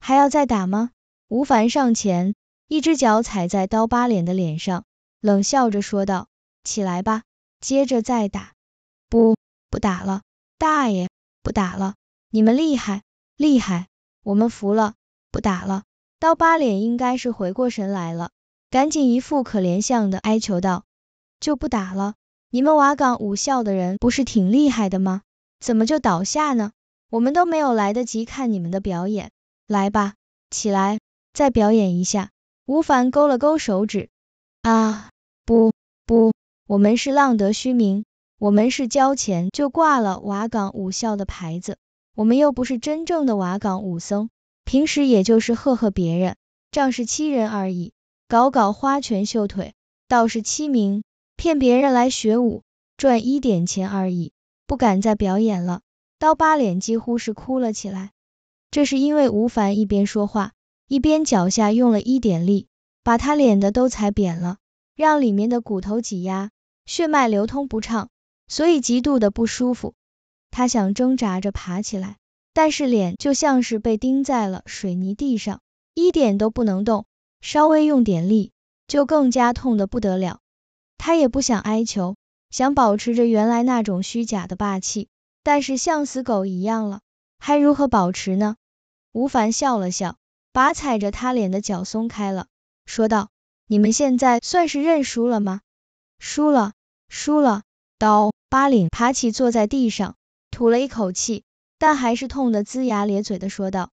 还要再打吗？吴凡上前，一只脚踩在刀疤脸的脸上，冷笑着说道：“起来吧，接着再打。”“不，不打了，大爷，不打了，你们厉害，厉害。”我们服了，不打了。刀疤脸应该是回过神来了，赶紧一副可怜相的哀求道：“就不打了，你们瓦岗武校的人不是挺厉害的吗？怎么就倒下呢？我们都没有来得及看你们的表演。来吧，起来，再表演一下。”吴凡勾了勾手指：“啊，不，不，我们是浪得虚名，我们是交钱就挂了瓦岗武校的牌子。”我们又不是真正的瓦岗武僧，平时也就是赫赫别人，仗势欺人而已，搞搞花拳绣腿，倒是欺名，骗别人来学武，赚一点钱而已，不敢再表演了。刀疤脸几乎是哭了起来，这是因为吴凡一边说话，一边脚下用了一点力，把他脸的都踩扁了，让里面的骨头挤压，血脉流通不畅，所以极度的不舒服。他想挣扎着爬起来，但是脸就像是被钉在了水泥地上，一点都不能动。稍微用点力，就更加痛得不得了。他也不想哀求，想保持着原来那种虚假的霸气，但是像死狗一样了，还如何保持呢？吴凡笑了笑，把踩着他脸的脚松开了，说道：“你们现在算是认输了吗？”“输了，输了。”刀疤岭爬起，坐在地上。吐了一口气，但还是痛得龇牙咧嘴的说道：“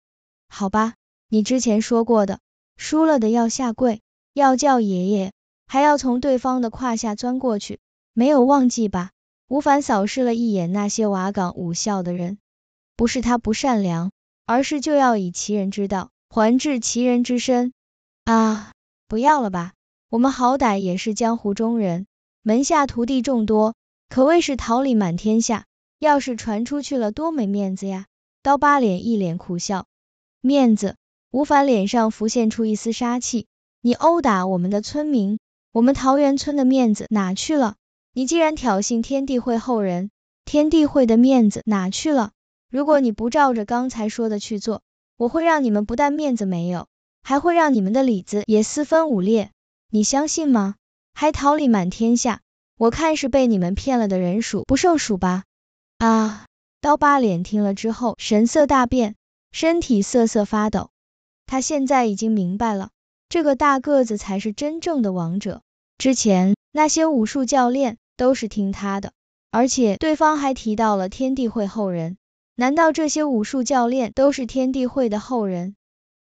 好吧，你之前说过的，输了的要下跪，要叫爷爷，还要从对方的胯下钻过去，没有忘记吧？”吴凡扫视了一眼那些瓦岗武校的人，不是他不善良，而是就要以其人之道还治其人之身。啊，不要了吧，我们好歹也是江湖中人，门下徒弟众多，可谓是桃李满天下。要是传出去了，多没面子呀！刀疤脸一脸苦笑。面子，吴凡脸上浮现出一丝杀气。你殴打我们的村民，我们桃源村的面子哪去了？你既然挑衅天地会后人，天地会的面子哪去了？如果你不照着刚才说的去做，我会让你们不但面子没有，还会让你们的里子也四分五裂。你相信吗？还桃李满天下，我看是被你们骗了的人数不胜数吧。啊！刀疤脸听了之后，神色大变，身体瑟瑟发抖。他现在已经明白了，这个大个子才是真正的王者。之前那些武术教练都是听他的，而且对方还提到了天地会后人。难道这些武术教练都是天地会的后人？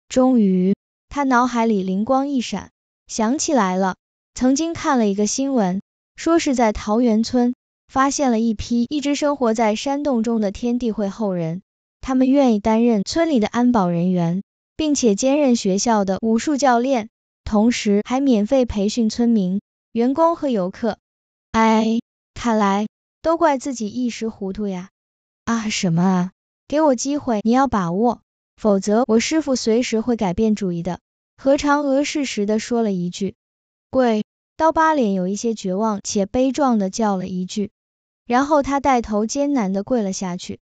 终于，他脑海里灵光一闪，想起来了，曾经看了一个新闻，说是在桃源村。发现了一批一直生活在山洞中的天地会后人，他们愿意担任村里的安保人员，并且兼任学校的武术教练，同时还免费培训村民、员工和游客。哎，看来都怪自己一时糊涂呀！啊什么啊？给我机会，你要把握，否则我师傅随时会改变主意的。何嫦娥适时的说了一句。跪。刀疤脸有一些绝望且悲壮的叫了一句。然后他带头艰难的跪了下去，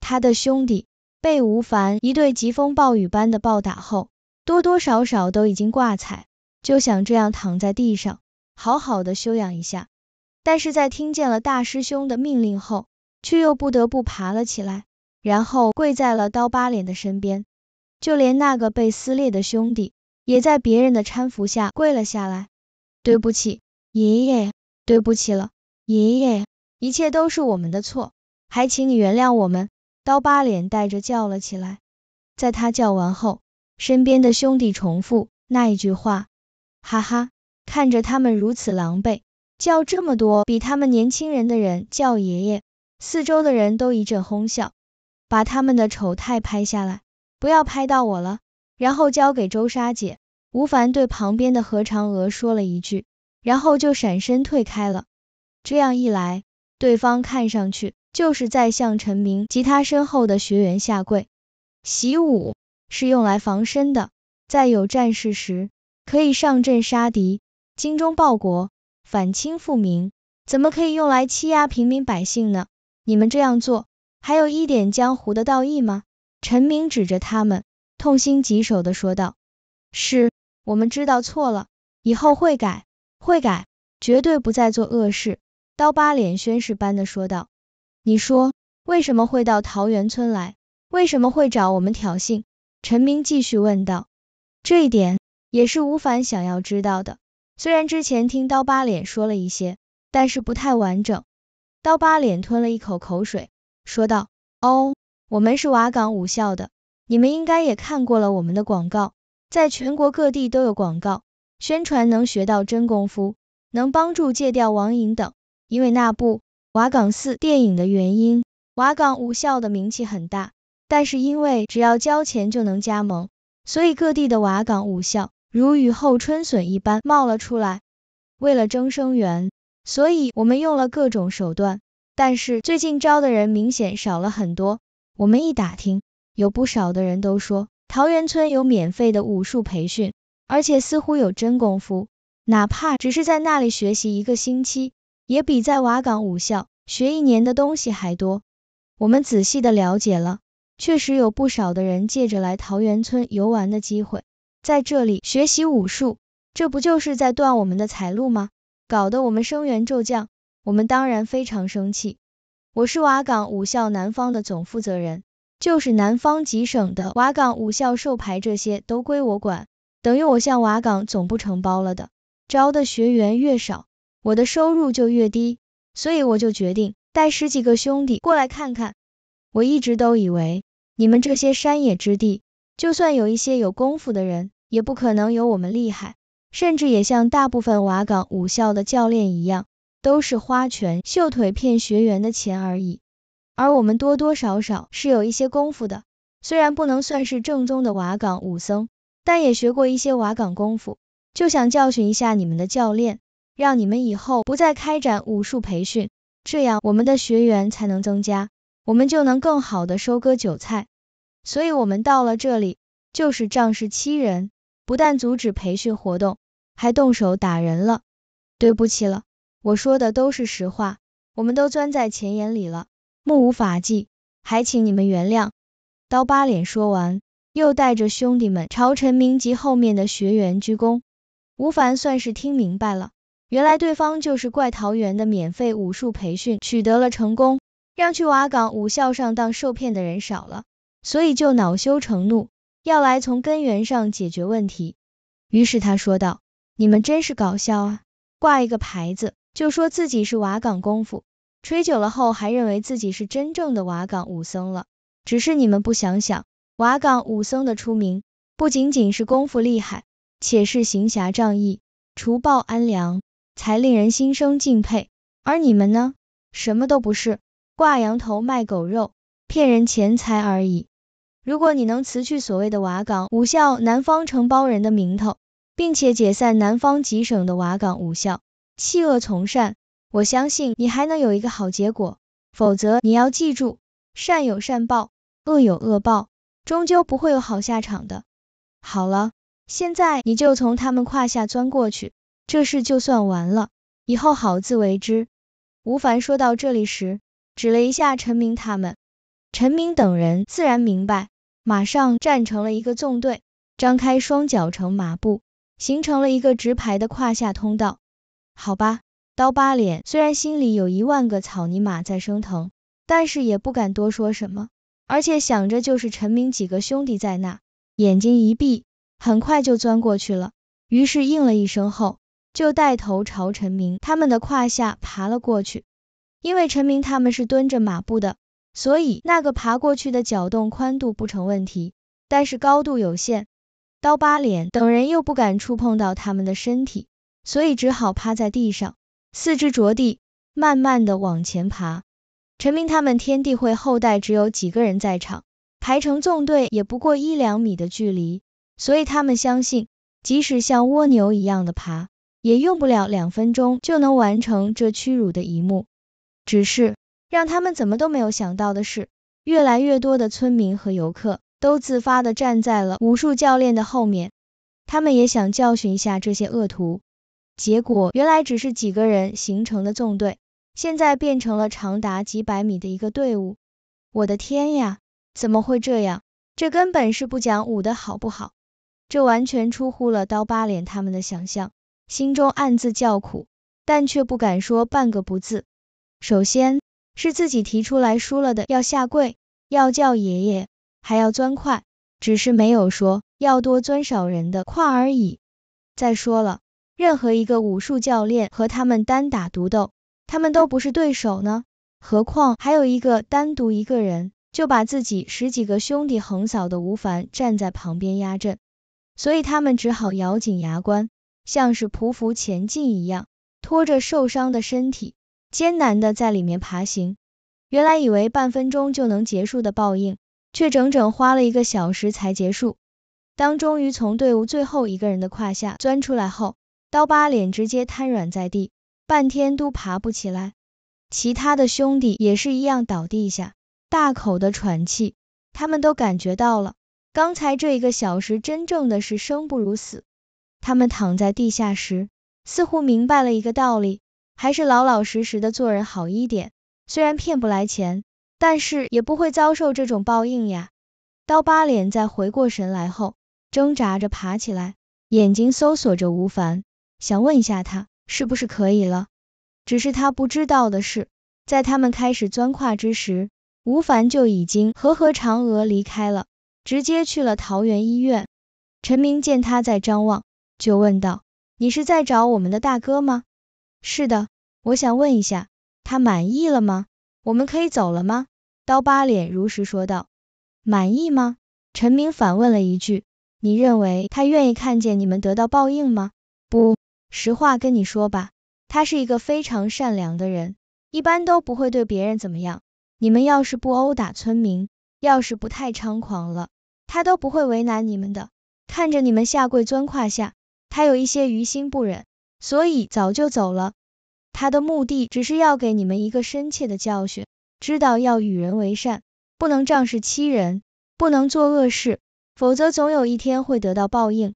他的兄弟被吴凡一对疾风暴雨般的暴打后，多多少少都已经挂彩，就想这样躺在地上好好的休养一下，但是在听见了大师兄的命令后，却又不得不爬了起来，然后跪在了刀疤脸的身边，就连那个被撕裂的兄弟也在别人的搀扶下跪了下来，对不起，爷爷，对不起了，爷爷。一切都是我们的错，还请你原谅我们。”刀疤脸带着叫了起来。在他叫完后，身边的兄弟重复那一句话：“哈哈！”看着他们如此狼狈，叫这么多比他们年轻人的人叫爷爷，四周的人都一阵哄笑，把他们的丑态拍下来，不要拍到我了。然后交给周莎姐。吴凡对旁边的何嫦娥说了一句，然后就闪身退开了。这样一来。对方看上去就是在向陈明及他身后的学员下跪。习武是用来防身的，在有战事时可以上阵杀敌，精忠报国，反清复明，怎么可以用来欺压平民百姓呢？你们这样做，还有一点江湖的道义吗？陈明指着他们，痛心疾首的说道：“是我们知道错了，以后会改，会改，绝对不再做恶事。”刀疤脸宣誓般的说道：“你说为什么会到桃源村来？为什么会找我们挑衅？”陈明继续问道。这一点也是吴凡想要知道的。虽然之前听刀疤脸说了一些，但是不太完整。刀疤脸吞了一口口水，说道：“哦，我们是瓦岗武校的，你们应该也看过了我们的广告，在全国各地都有广告宣传，能学到真功夫，能帮助戒掉网瘾等。”因为那部《瓦岗寺》电影的原因，瓦岗武校的名气很大，但是因为只要交钱就能加盟，所以各地的瓦岗武校如雨后春笋一般冒了出来。为了争生源，所以我们用了各种手段，但是最近招的人明显少了很多。我们一打听，有不少的人都说桃源村有免费的武术培训，而且似乎有真功夫，哪怕只是在那里学习一个星期。也比在瓦岗武校学一年的东西还多。我们仔细的了解了，确实有不少的人借着来桃源村游玩的机会，在这里学习武术，这不就是在断我们的财路吗？搞得我们生源骤降，我们当然非常生气。我是瓦岗武校南方的总负责人，就是南方几省的瓦岗武校授牌，这些都归我管，等于我向瓦岗总部承包了的。招的学员越少。我的收入就越低，所以我就决定带十几个兄弟过来看看。我一直都以为你们这些山野之地，就算有一些有功夫的人，也不可能有我们厉害，甚至也像大部分瓦岗武校的教练一样，都是花拳绣腿骗学员的钱而已。而我们多多少少是有一些功夫的，虽然不能算是正宗的瓦岗武僧，但也学过一些瓦岗功夫，就想教训一下你们的教练。让你们以后不再开展武术培训，这样我们的学员才能增加，我们就能更好的收割韭菜。所以，我们到了这里就是仗势欺人，不但阻止培训活动，还动手打人了。对不起了，我说的都是实话，我们都钻在钱眼里了，目无法纪，还请你们原谅。刀疤脸说完，又带着兄弟们朝陈明吉后面的学员鞠躬。吴凡算是听明白了。原来对方就是怪桃园的免费武术培训取得了成功，让去瓦岗武校上当受骗的人少了，所以就恼羞成怒，要来从根源上解决问题。于是他说道：“你们真是搞笑啊！挂一个牌子就说自己是瓦岗功夫，吹久了后还认为自己是真正的瓦岗武僧了。只是你们不想想，瓦岗武僧的出名不仅仅是功夫厉害，且是行侠仗义、除暴安良。”才令人心生敬佩，而你们呢，什么都不是，挂羊头卖狗肉，骗人钱财而已。如果你能辞去所谓的瓦岗武校、南方承包人的名头，并且解散南方几省的瓦岗武校，弃恶从善，我相信你还能有一个好结果。否则，你要记住，善有善报，恶有恶报，终究不会有好下场的。好了，现在你就从他们胯下钻过去。这事就算完了，以后好自为之。吴凡说到这里时，指了一下陈明他们。陈明等人自然明白，马上站成了一个纵队，张开双脚成马步，形成了一个直排的胯下通道。好吧，刀疤脸虽然心里有一万个草泥马在升腾，但是也不敢多说什么，而且想着就是陈明几个兄弟在那，眼睛一闭，很快就钻过去了。于是应了一声后。就带头朝陈明他们的胯下爬了过去，因为陈明他们是蹲着马步的，所以那个爬过去的脚洞宽度不成问题，但是高度有限，刀疤脸等人又不敢触碰到他们的身体，所以只好趴在地上，四肢着地，慢慢的往前爬。陈明他们天地会后代只有几个人在场，排成纵队也不过一两米的距离，所以他们相信，即使像蜗牛一样的爬。也用不了两分钟就能完成这屈辱的一幕。只是让他们怎么都没有想到的是，越来越多的村民和游客都自发的站在了武术教练的后面，他们也想教训一下这些恶徒。结果原来只是几个人形成的纵队，现在变成了长达几百米的一个队伍。我的天呀，怎么会这样？这根本是不讲武的好不好？这完全出乎了刀疤脸他们的想象。心中暗自叫苦，但却不敢说半个不字。首先是自己提出来输了的要下跪，要叫爷爷，还要钻块，只是没有说要多钻少人的块而已。再说了，任何一个武术教练和他们单打独斗，他们都不是对手呢。何况还有一个单独一个人就把自己十几个兄弟横扫的吴凡站在旁边压阵，所以他们只好咬紧牙关。像是匍匐前进一样，拖着受伤的身体，艰难的在里面爬行。原来以为半分钟就能结束的报应，却整整花了一个小时才结束。当终于从队伍最后一个人的胯下钻出来后，刀疤脸直接瘫软在地，半天都爬不起来。其他的兄弟也是一样倒地下，大口的喘气。他们都感觉到了，刚才这一个小时真正的是生不如死。他们躺在地下时，似乎明白了一个道理，还是老老实实的做人好一点。虽然骗不来钱，但是也不会遭受这种报应呀。刀疤脸在回过神来后，挣扎着爬起来，眼睛搜索着吴凡，想问一下他是不是可以了。只是他不知道的是，在他们开始钻胯之时，吴凡就已经和何嫦娥离开了，直接去了桃园医院。陈明见他在张望。就问道：“你是在找我们的大哥吗？”“是的，我想问一下，他满意了吗？我们可以走了吗？”刀疤脸如实说道。“满意吗？”陈明反问了一句。“你认为他愿意看见你们得到报应吗？”“不，实话跟你说吧，他是一个非常善良的人，一般都不会对别人怎么样。你们要是不殴打村民，要是不太猖狂了，他都不会为难你们的。看着你们下跪钻胯下。”他有一些于心不忍，所以早就走了。他的目的只是要给你们一个深切的教训，知道要与人为善，不能仗势欺人，不能做恶事，否则总有一天会得到报应。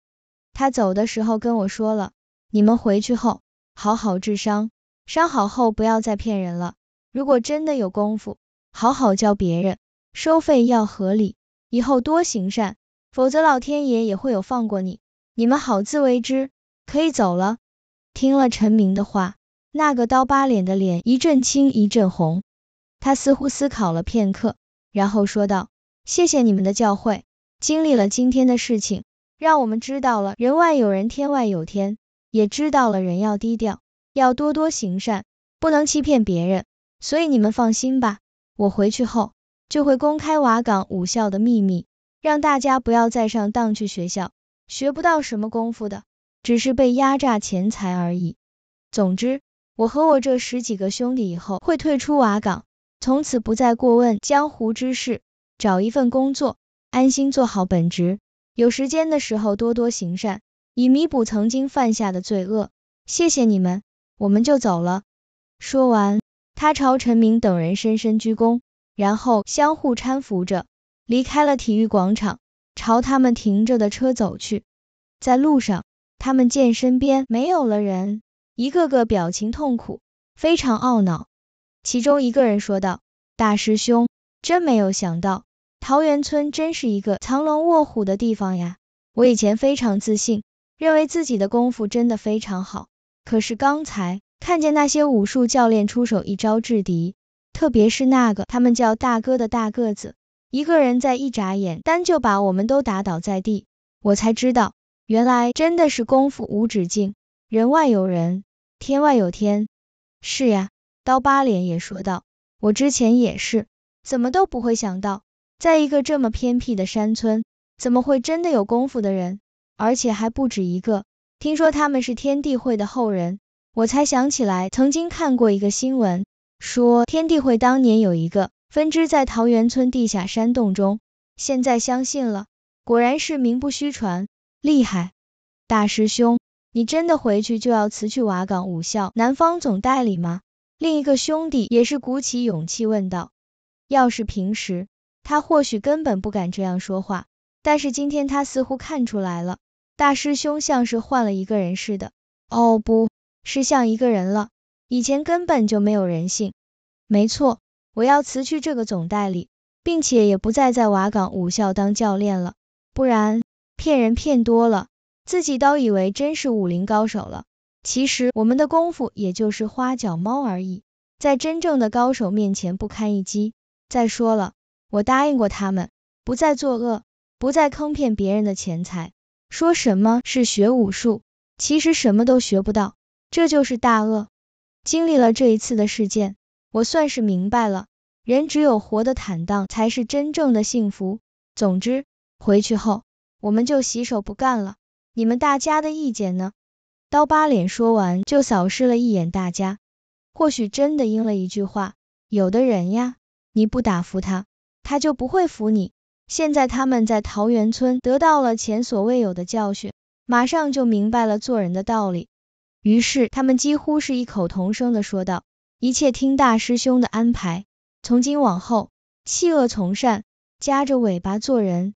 他走的时候跟我说了，你们回去后好好治伤，伤好后不要再骗人了。如果真的有功夫，好好教别人，收费要合理，以后多行善，否则老天爷也会有放过你。你们好自为之，可以走了。听了陈明的话，那个刀疤脸的脸一阵青一阵红。他似乎思考了片刻，然后说道：“谢谢你们的教诲，经历了今天的事情，让我们知道了人外有人，天外有天，也知道了人要低调，要多多行善，不能欺骗别人。所以你们放心吧，我回去后就会公开瓦岗武校的秘密，让大家不要再上当去学校。”学不到什么功夫的，只是被压榨钱财而已。总之，我和我这十几个兄弟以后会退出瓦岗，从此不再过问江湖之事，找一份工作，安心做好本职，有时间的时候多多行善，以弥补曾经犯下的罪恶。谢谢你们，我们就走了。说完，他朝陈明等人深深鞠躬，然后相互搀扶着离开了体育广场。朝他们停着的车走去，在路上，他们见身边没有了人，一个个表情痛苦，非常懊恼。其中一个人说道：“大师兄，真没有想到，桃源村真是一个藏龙卧虎的地方呀！我以前非常自信，认为自己的功夫真的非常好，可是刚才看见那些武术教练出手一招制敌，特别是那个他们叫大哥的大个子。”一个人在一眨眼，单就把我们都打倒在地，我才知道，原来真的是功夫无止境，人外有人，天外有天。是呀，刀疤脸也说道，我之前也是，怎么都不会想到，在一个这么偏僻的山村，怎么会真的有功夫的人，而且还不止一个。听说他们是天地会的后人，我才想起来曾经看过一个新闻，说天地会当年有一个。分支在桃园村地下山洞中，现在相信了，果然是名不虚传，厉害！大师兄，你真的回去就要辞去瓦岗武校南方总代理吗？另一个兄弟也是鼓起勇气问道。要是平时，他或许根本不敢这样说话，但是今天他似乎看出来了，大师兄像是换了一个人似的。哦，不是像一个人了，以前根本就没有人性。没错。我要辞去这个总代理，并且也不再在瓦岗武校当教练了。不然骗人骗多了，自己都以为真是武林高手了。其实我们的功夫也就是花脚猫而已，在真正的高手面前不堪一击。再说了，我答应过他们，不再作恶，不再坑骗别人的钱财。说什么是学武术，其实什么都学不到，这就是大恶。经历了这一次的事件。我算是明白了，人只有活得坦荡，才是真正的幸福。总之，回去后我们就洗手不干了。你们大家的意见呢？刀疤脸说完就扫视了一眼大家，或许真的应了一句话，有的人呀，你不打服他，他就不会服你。现在他们在桃园村得到了前所未有的教训，马上就明白了做人的道理。于是他们几乎是异口同声的说道。一切听大师兄的安排，从今往后弃恶从善，夹着尾巴做人。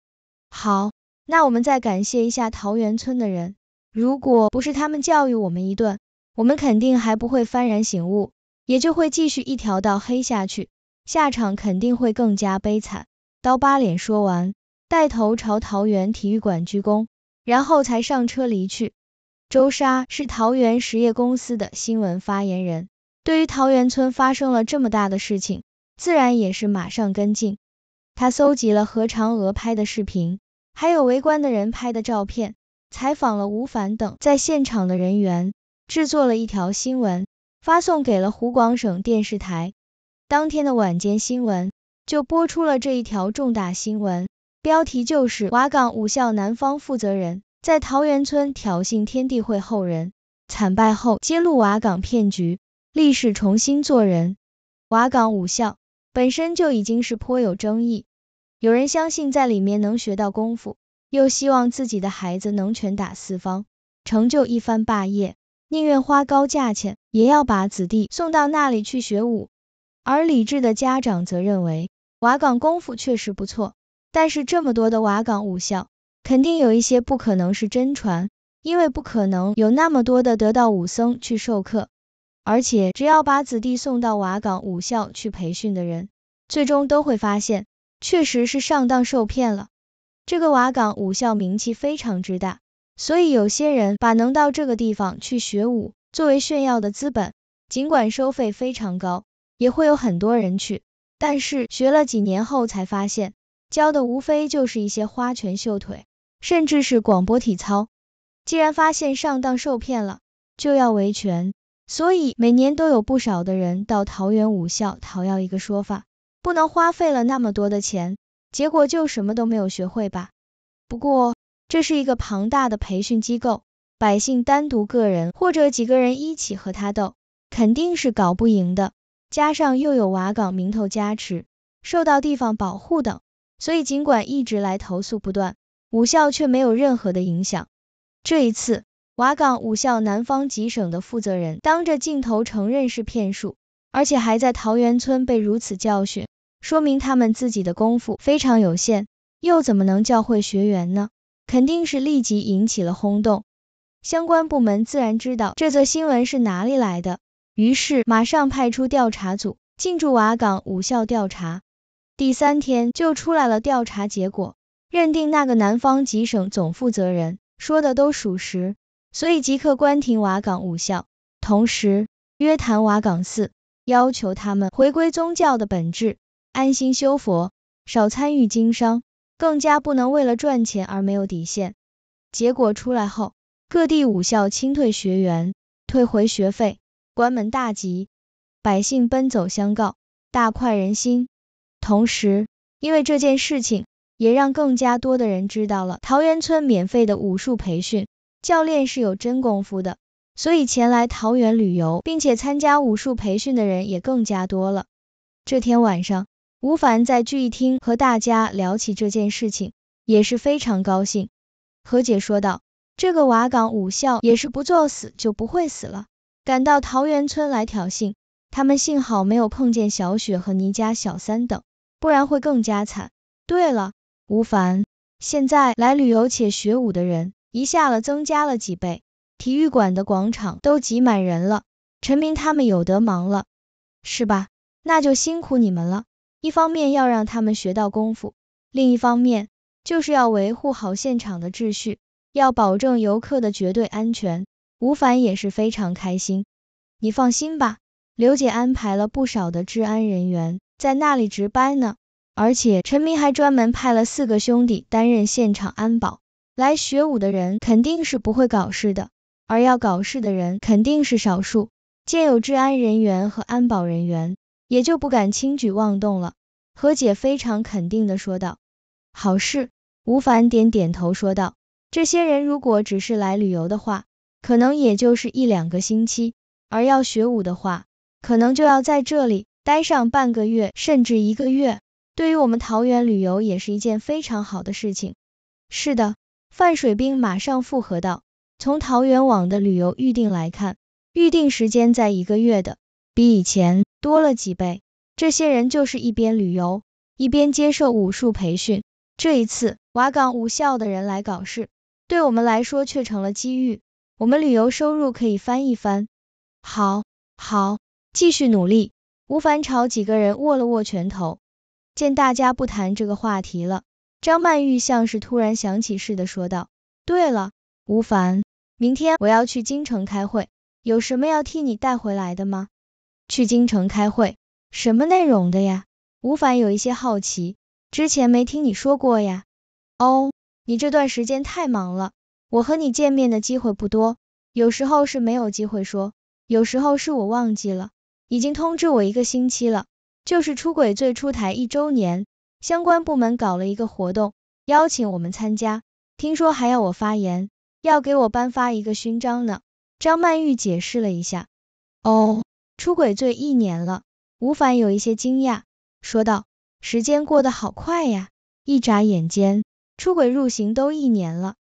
好，那我们再感谢一下桃园村的人，如果不是他们教育我们一顿，我们肯定还不会幡然醒悟，也就会继续一条道黑下去，下场肯定会更加悲惨。刀疤脸说完，带头朝桃园体育馆鞠躬，然后才上车离去。周莎是桃园实业公司的新闻发言人。对于桃源村发生了这么大的事情，自然也是马上跟进。他搜集了何嫦娥拍的视频，还有围观的人拍的照片，采访了吴凡等在现场的人员，制作了一条新闻，发送给了湖广省电视台。当天的晚间新闻就播出了这一条重大新闻，标题就是瓦岗武校南方负责人在桃源村挑衅天地会后人，惨败后揭露瓦岗骗局。历史重新做人，瓦岗武校本身就已经是颇有争议。有人相信在里面能学到功夫，又希望自己的孩子能拳打四方，成就一番霸业，宁愿花高价钱也要把子弟送到那里去学武。而理智的家长则认为，瓦岗功夫确实不错，但是这么多的瓦岗武校，肯定有一些不可能是真传，因为不可能有那么多的得道武僧去授课。而且，只要把子弟送到瓦岗武校去培训的人，最终都会发现，确实是上当受骗了。这个瓦岗武校名气非常之大，所以有些人把能到这个地方去学武作为炫耀的资本，尽管收费非常高，也会有很多人去。但是学了几年后才发现，教的无非就是一些花拳绣腿，甚至是广播体操。既然发现上当受骗了，就要维权。所以每年都有不少的人到桃园武校讨要一个说法，不能花费了那么多的钱，结果就什么都没有学会吧？不过这是一个庞大的培训机构，百姓单独个人或者几个人一起和他斗，肯定是搞不赢的。加上又有瓦岗名头加持，受到地方保护等，所以尽管一直来投诉不断，武校却没有任何的影响。这一次。瓦岗武校南方几省的负责人当着镜头承认是骗术，而且还在桃园村被如此教训，说明他们自己的功夫非常有限，又怎么能教会学员呢？肯定是立即引起了轰动，相关部门自然知道这则新闻是哪里来的，于是马上派出调查组进驻瓦岗武校调查。第三天就出来了调查结果，认定那个南方几省总负责人说的都属实。所以即刻关停瓦岗武校，同时约谈瓦岗寺，要求他们回归宗教的本质，安心修佛，少参与经商，更加不能为了赚钱而没有底线。结果出来后，各地武校清退学员，退回学费，关门大吉，百姓奔走相告，大快人心。同时，因为这件事情，也让更加多的人知道了桃源村免费的武术培训。教练是有真功夫的，所以前来桃园旅游并且参加武术培训的人也更加多了。这天晚上，吴凡在聚义厅和大家聊起这件事情，也是非常高兴。何姐说道：“这个瓦岗武校也是不作死就不会死了，赶到桃园村来挑衅，他们幸好没有碰见小雪和倪家小三等，不然会更加惨。对了，吴凡，现在来旅游且学武的人。”一下了增加了几倍，体育馆的广场都挤满人了，陈明他们有得忙了，是吧？那就辛苦你们了，一方面要让他们学到功夫，另一方面就是要维护好现场的秩序，要保证游客的绝对安全。吴凡也是非常开心，你放心吧，刘姐安排了不少的治安人员在那里值班呢，而且陈明还专门派了四个兄弟担任现场安保。来学武的人肯定是不会搞事的，而要搞事的人肯定是少数。见有治安人员和安保人员，也就不敢轻举妄动了。何姐非常肯定的说道：“好事。”吴凡点点头说道：“这些人如果只是来旅游的话，可能也就是一两个星期；而要学武的话，可能就要在这里待上半个月甚至一个月。对于我们桃园旅游也是一件非常好的事情。”是的。范水兵马上附和道：“从桃园网的旅游预定来看，预定时间在一个月的，比以前多了几倍。这些人就是一边旅游，一边接受武术培训。这一次瓦岗武校的人来搞事，对我们来说却成了机遇，我们旅游收入可以翻一番。好，好，继续努力。”吴凡朝几个人握了握拳头，见大家不谈这个话题了。张曼玉像是突然想起似的说道：“对了，吴凡，明天我要去京城开会，有什么要替你带回来的吗？”“去京城开会，什么内容的呀？”吴凡有一些好奇，之前没听你说过呀。“哦，你这段时间太忙了，我和你见面的机会不多，有时候是没有机会说，有时候是我忘记了。已经通知我一个星期了，就是出轨罪出台一周年。”相关部门搞了一个活动，邀请我们参加，听说还要我发言，要给我颁发一个勋章呢。张曼玉解释了一下，哦，出轨罪一年了。吴凡有一些惊讶，说道：时间过得好快呀，一眨眼间，出轨入刑都一年了。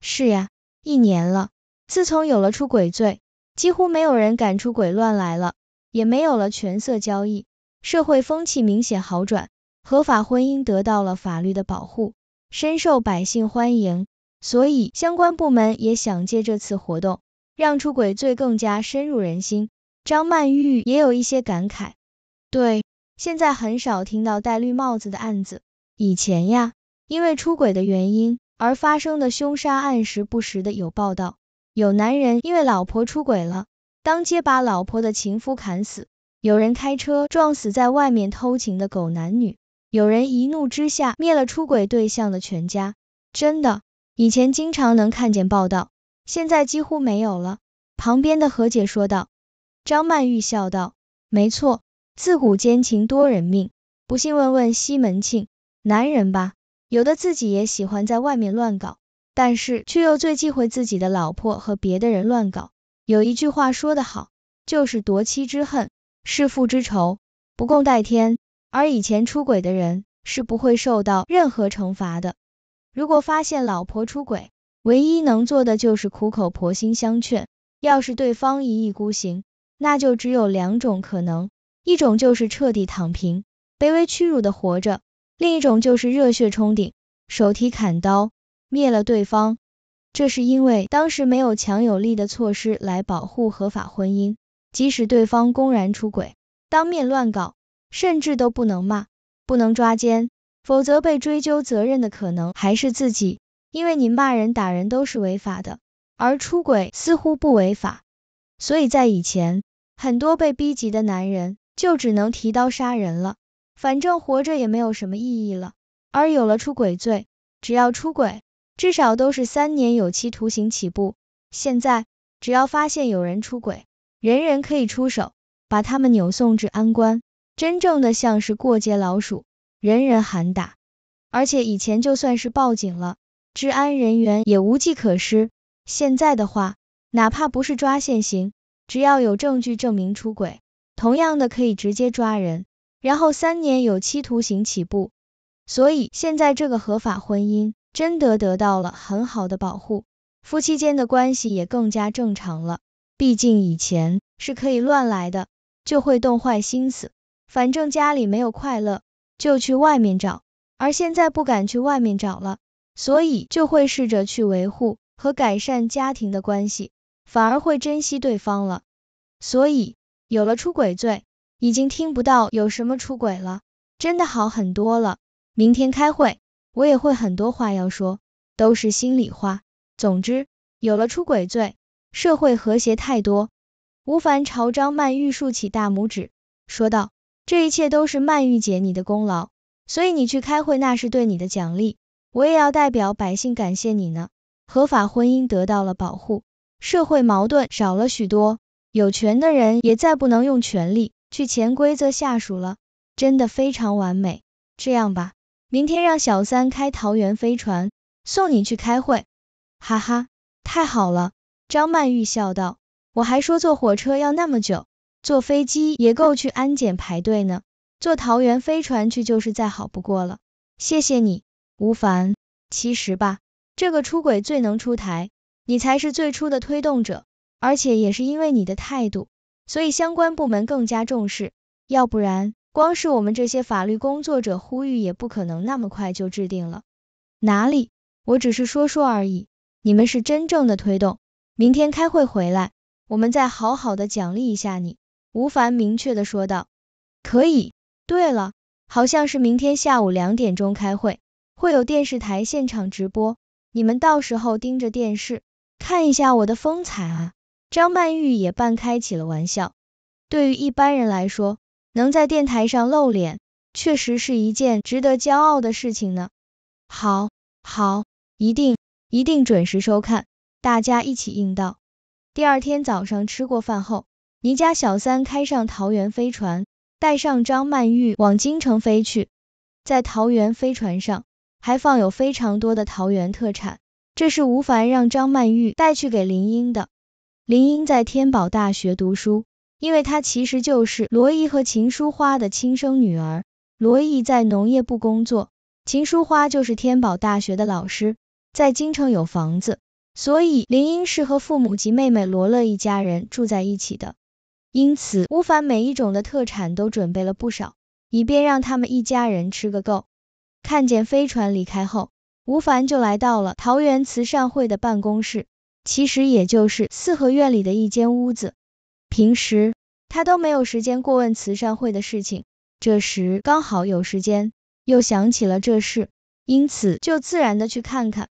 是呀，一年了。自从有了出轨罪，几乎没有人敢出轨乱来了，也没有了权色交易，社会风气明显好转。合法婚姻得到了法律的保护，深受百姓欢迎，所以相关部门也想借这次活动，让出轨罪更加深入人心。张曼玉也有一些感慨，对，现在很少听到戴绿帽子的案子，以前呀，因为出轨的原因而发生的凶杀案时不时的有报道，有男人因为老婆出轨了，当街把老婆的情夫砍死，有人开车撞死在外面偷情的狗男女。有人一怒之下灭了出轨对象的全家，真的，以前经常能看见报道，现在几乎没有了。旁边的何姐说道。张曼玉笑道：“没错，自古奸情多人命，不信问问西门庆。男人吧，有的自己也喜欢在外面乱搞，但是却又最忌讳自己的老婆和别的人乱搞。有一句话说得好，就是夺妻之恨，弑父之仇，不共戴天。”而以前出轨的人是不会受到任何惩罚的。如果发现老婆出轨，唯一能做的就是苦口婆心相劝。要是对方一意孤行，那就只有两种可能：一种就是彻底躺平，卑微屈辱的活着；另一种就是热血冲顶，手提砍刀灭了对方。这是因为当时没有强有力的措施来保护合法婚姻，即使对方公然出轨，当面乱搞。甚至都不能骂，不能抓奸，否则被追究责任的可能还是自己，因为你骂人、打人都是违法的，而出轨似乎不违法，所以在以前，很多被逼急的男人就只能提刀杀人了，反正活着也没有什么意义了。而有了出轨罪，只要出轨，至少都是三年有期徒刑起步。现在只要发现有人出轨，人人可以出手，把他们扭送至安官。真正的像是过街老鼠，人人喊打。而且以前就算是报警了，治安人员也无计可施。现在的话，哪怕不是抓现行，只要有证据证明出轨，同样的可以直接抓人，然后三年有期徒刑起步。所以现在这个合法婚姻真的得到了很好的保护，夫妻间的关系也更加正常了。毕竟以前是可以乱来的，就会动坏心思。反正家里没有快乐，就去外面找，而现在不敢去外面找了，所以就会试着去维护和改善家庭的关系，反而会珍惜对方了。所以有了出轨罪，已经听不到有什么出轨了，真的好很多了。明天开会，我也会很多话要说，都是心里话。总之，有了出轨罪，社会和谐太多。吴凡朝张曼玉竖起大拇指，说道。这一切都是曼玉姐你的功劳，所以你去开会那是对你的奖励，我也要代表百姓感谢你呢。合法婚姻得到了保护，社会矛盾少了许多，有权的人也再不能用权力去潜规则下属了，真的非常完美。这样吧，明天让小三开桃园飞船送你去开会，哈哈，太好了。张曼玉笑道，我还说坐火车要那么久。坐飞机也够去安检排队呢，坐桃园飞船去就是再好不过了。谢谢你，吴凡。其实吧，这个出轨最能出台，你才是最初的推动者，而且也是因为你的态度，所以相关部门更加重视。要不然，光是我们这些法律工作者呼吁也不可能那么快就制定了。哪里，我只是说说而已，你们是真正的推动。明天开会回来，我们再好好的奖励一下你。吴凡明确的说道：“可以。对了，好像是明天下午两点钟开会，会有电视台现场直播，你们到时候盯着电视，看一下我的风采啊。”张曼玉也半开起了玩笑：“对于一般人来说，能在电台上露脸，确实是一件值得骄傲的事情呢。”“好，好，一定，一定准时收看。”大家一起应道。第二天早上吃过饭后。倪家小三开上桃园飞船，带上张曼玉往京城飞去。在桃园飞船上，还放有非常多的桃园特产，这是吴凡让张曼玉带去给林英的。林英在天宝大学读书，因为她其实就是罗毅和秦淑花的亲生女儿。罗毅在农业部工作，秦淑花就是天宝大学的老师，在京城有房子，所以林英是和父母及妹妹罗乐一家人住在一起的。因此，吴凡每一种的特产都准备了不少，以便让他们一家人吃个够。看见飞船离开后，吴凡就来到了桃园慈善会的办公室，其实也就是四合院里的一间屋子。平时他都没有时间过问慈善会的事情，这时刚好有时间，又想起了这事，因此就自然的去看看。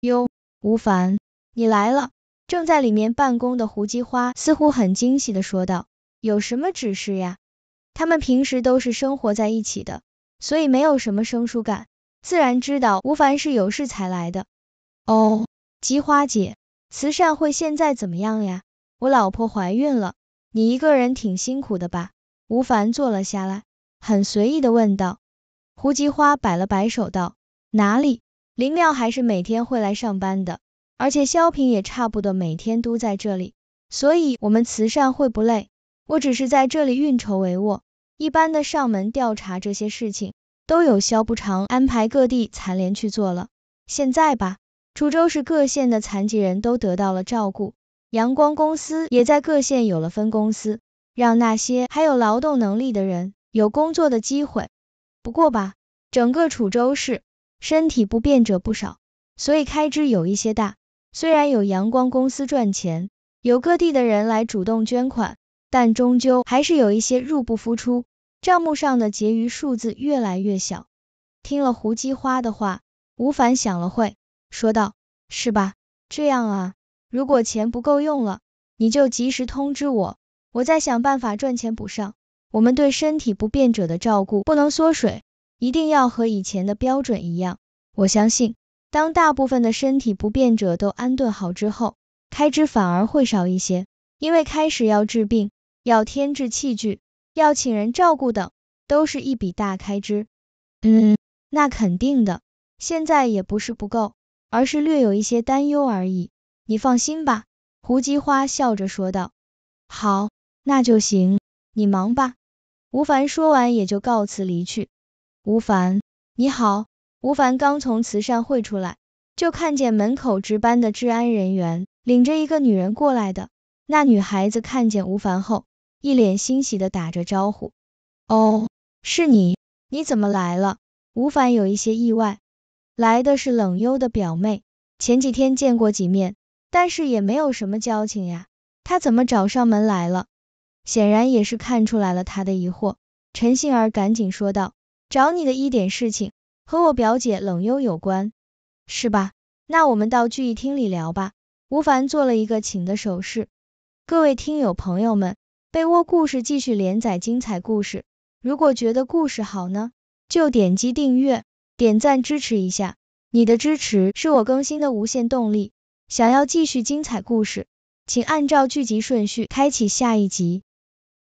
哟，吴凡，你来了。正在里面办公的胡姬花似乎很惊喜的说道：“有什么指示呀？他们平时都是生活在一起的，所以没有什么生疏感，自然知道吴凡是有事才来的。”哦，姬花姐，慈善会现在怎么样呀？我老婆怀孕了，你一个人挺辛苦的吧？吴凡坐了下来，很随意的问道。胡姬花摆了摆手道：“哪里，林妙还是每天会来上班的。”而且萧平也差不多每天都在这里，所以我们慈善会不累。我只是在这里运筹帷幄，一般的上门调查这些事情，都有萧不常安排各地残联去做了。现在吧，楚州市各县的残疾人都得到了照顾，阳光公司也在各县有了分公司，让那些还有劳动能力的人有工作的机会。不过吧，整个楚州市身体不便者不少，所以开支有一些大。虽然有阳光公司赚钱，有各地的人来主动捐款，但终究还是有一些入不敷出，账目上的结余数字越来越小。听了胡姬花的话，吴凡想了会，说道：“是吧？这样啊，如果钱不够用了，你就及时通知我，我再想办法赚钱补上。我们对身体不便者的照顾不能缩水，一定要和以前的标准一样。我相信。”当大部分的身体不便者都安顿好之后，开支反而会少一些，因为开始要治病、要添置器具、要请人照顾等，都是一笔大开支。嗯，那肯定的，现在也不是不够，而是略有一些担忧而已。你放心吧。”胡姬花笑着说道。“好，那就行，你忙吧。”吴凡说完也就告辞离去。吴凡，你好。吴凡刚从慈善会出来，就看见门口值班的治安人员领着一个女人过来的。那女孩子看见吴凡后，一脸欣喜的打着招呼：“哦，是你，你怎么来了？”吴凡有一些意外，来的是冷幽的表妹，前几天见过几面，但是也没有什么交情呀，她怎么找上门来了？显然也是看出来了他的疑惑，陈杏儿赶紧说道：“找你的一点事情。”和我表姐冷悠有关，是吧？那我们到聚义厅里聊吧。吴凡做了一个请的手势。各位听友朋友们，被窝故事继续连载精彩故事。如果觉得故事好呢，就点击订阅、点赞支持一下。你的支持是我更新的无限动力。想要继续精彩故事，请按照剧集顺序开启下一集。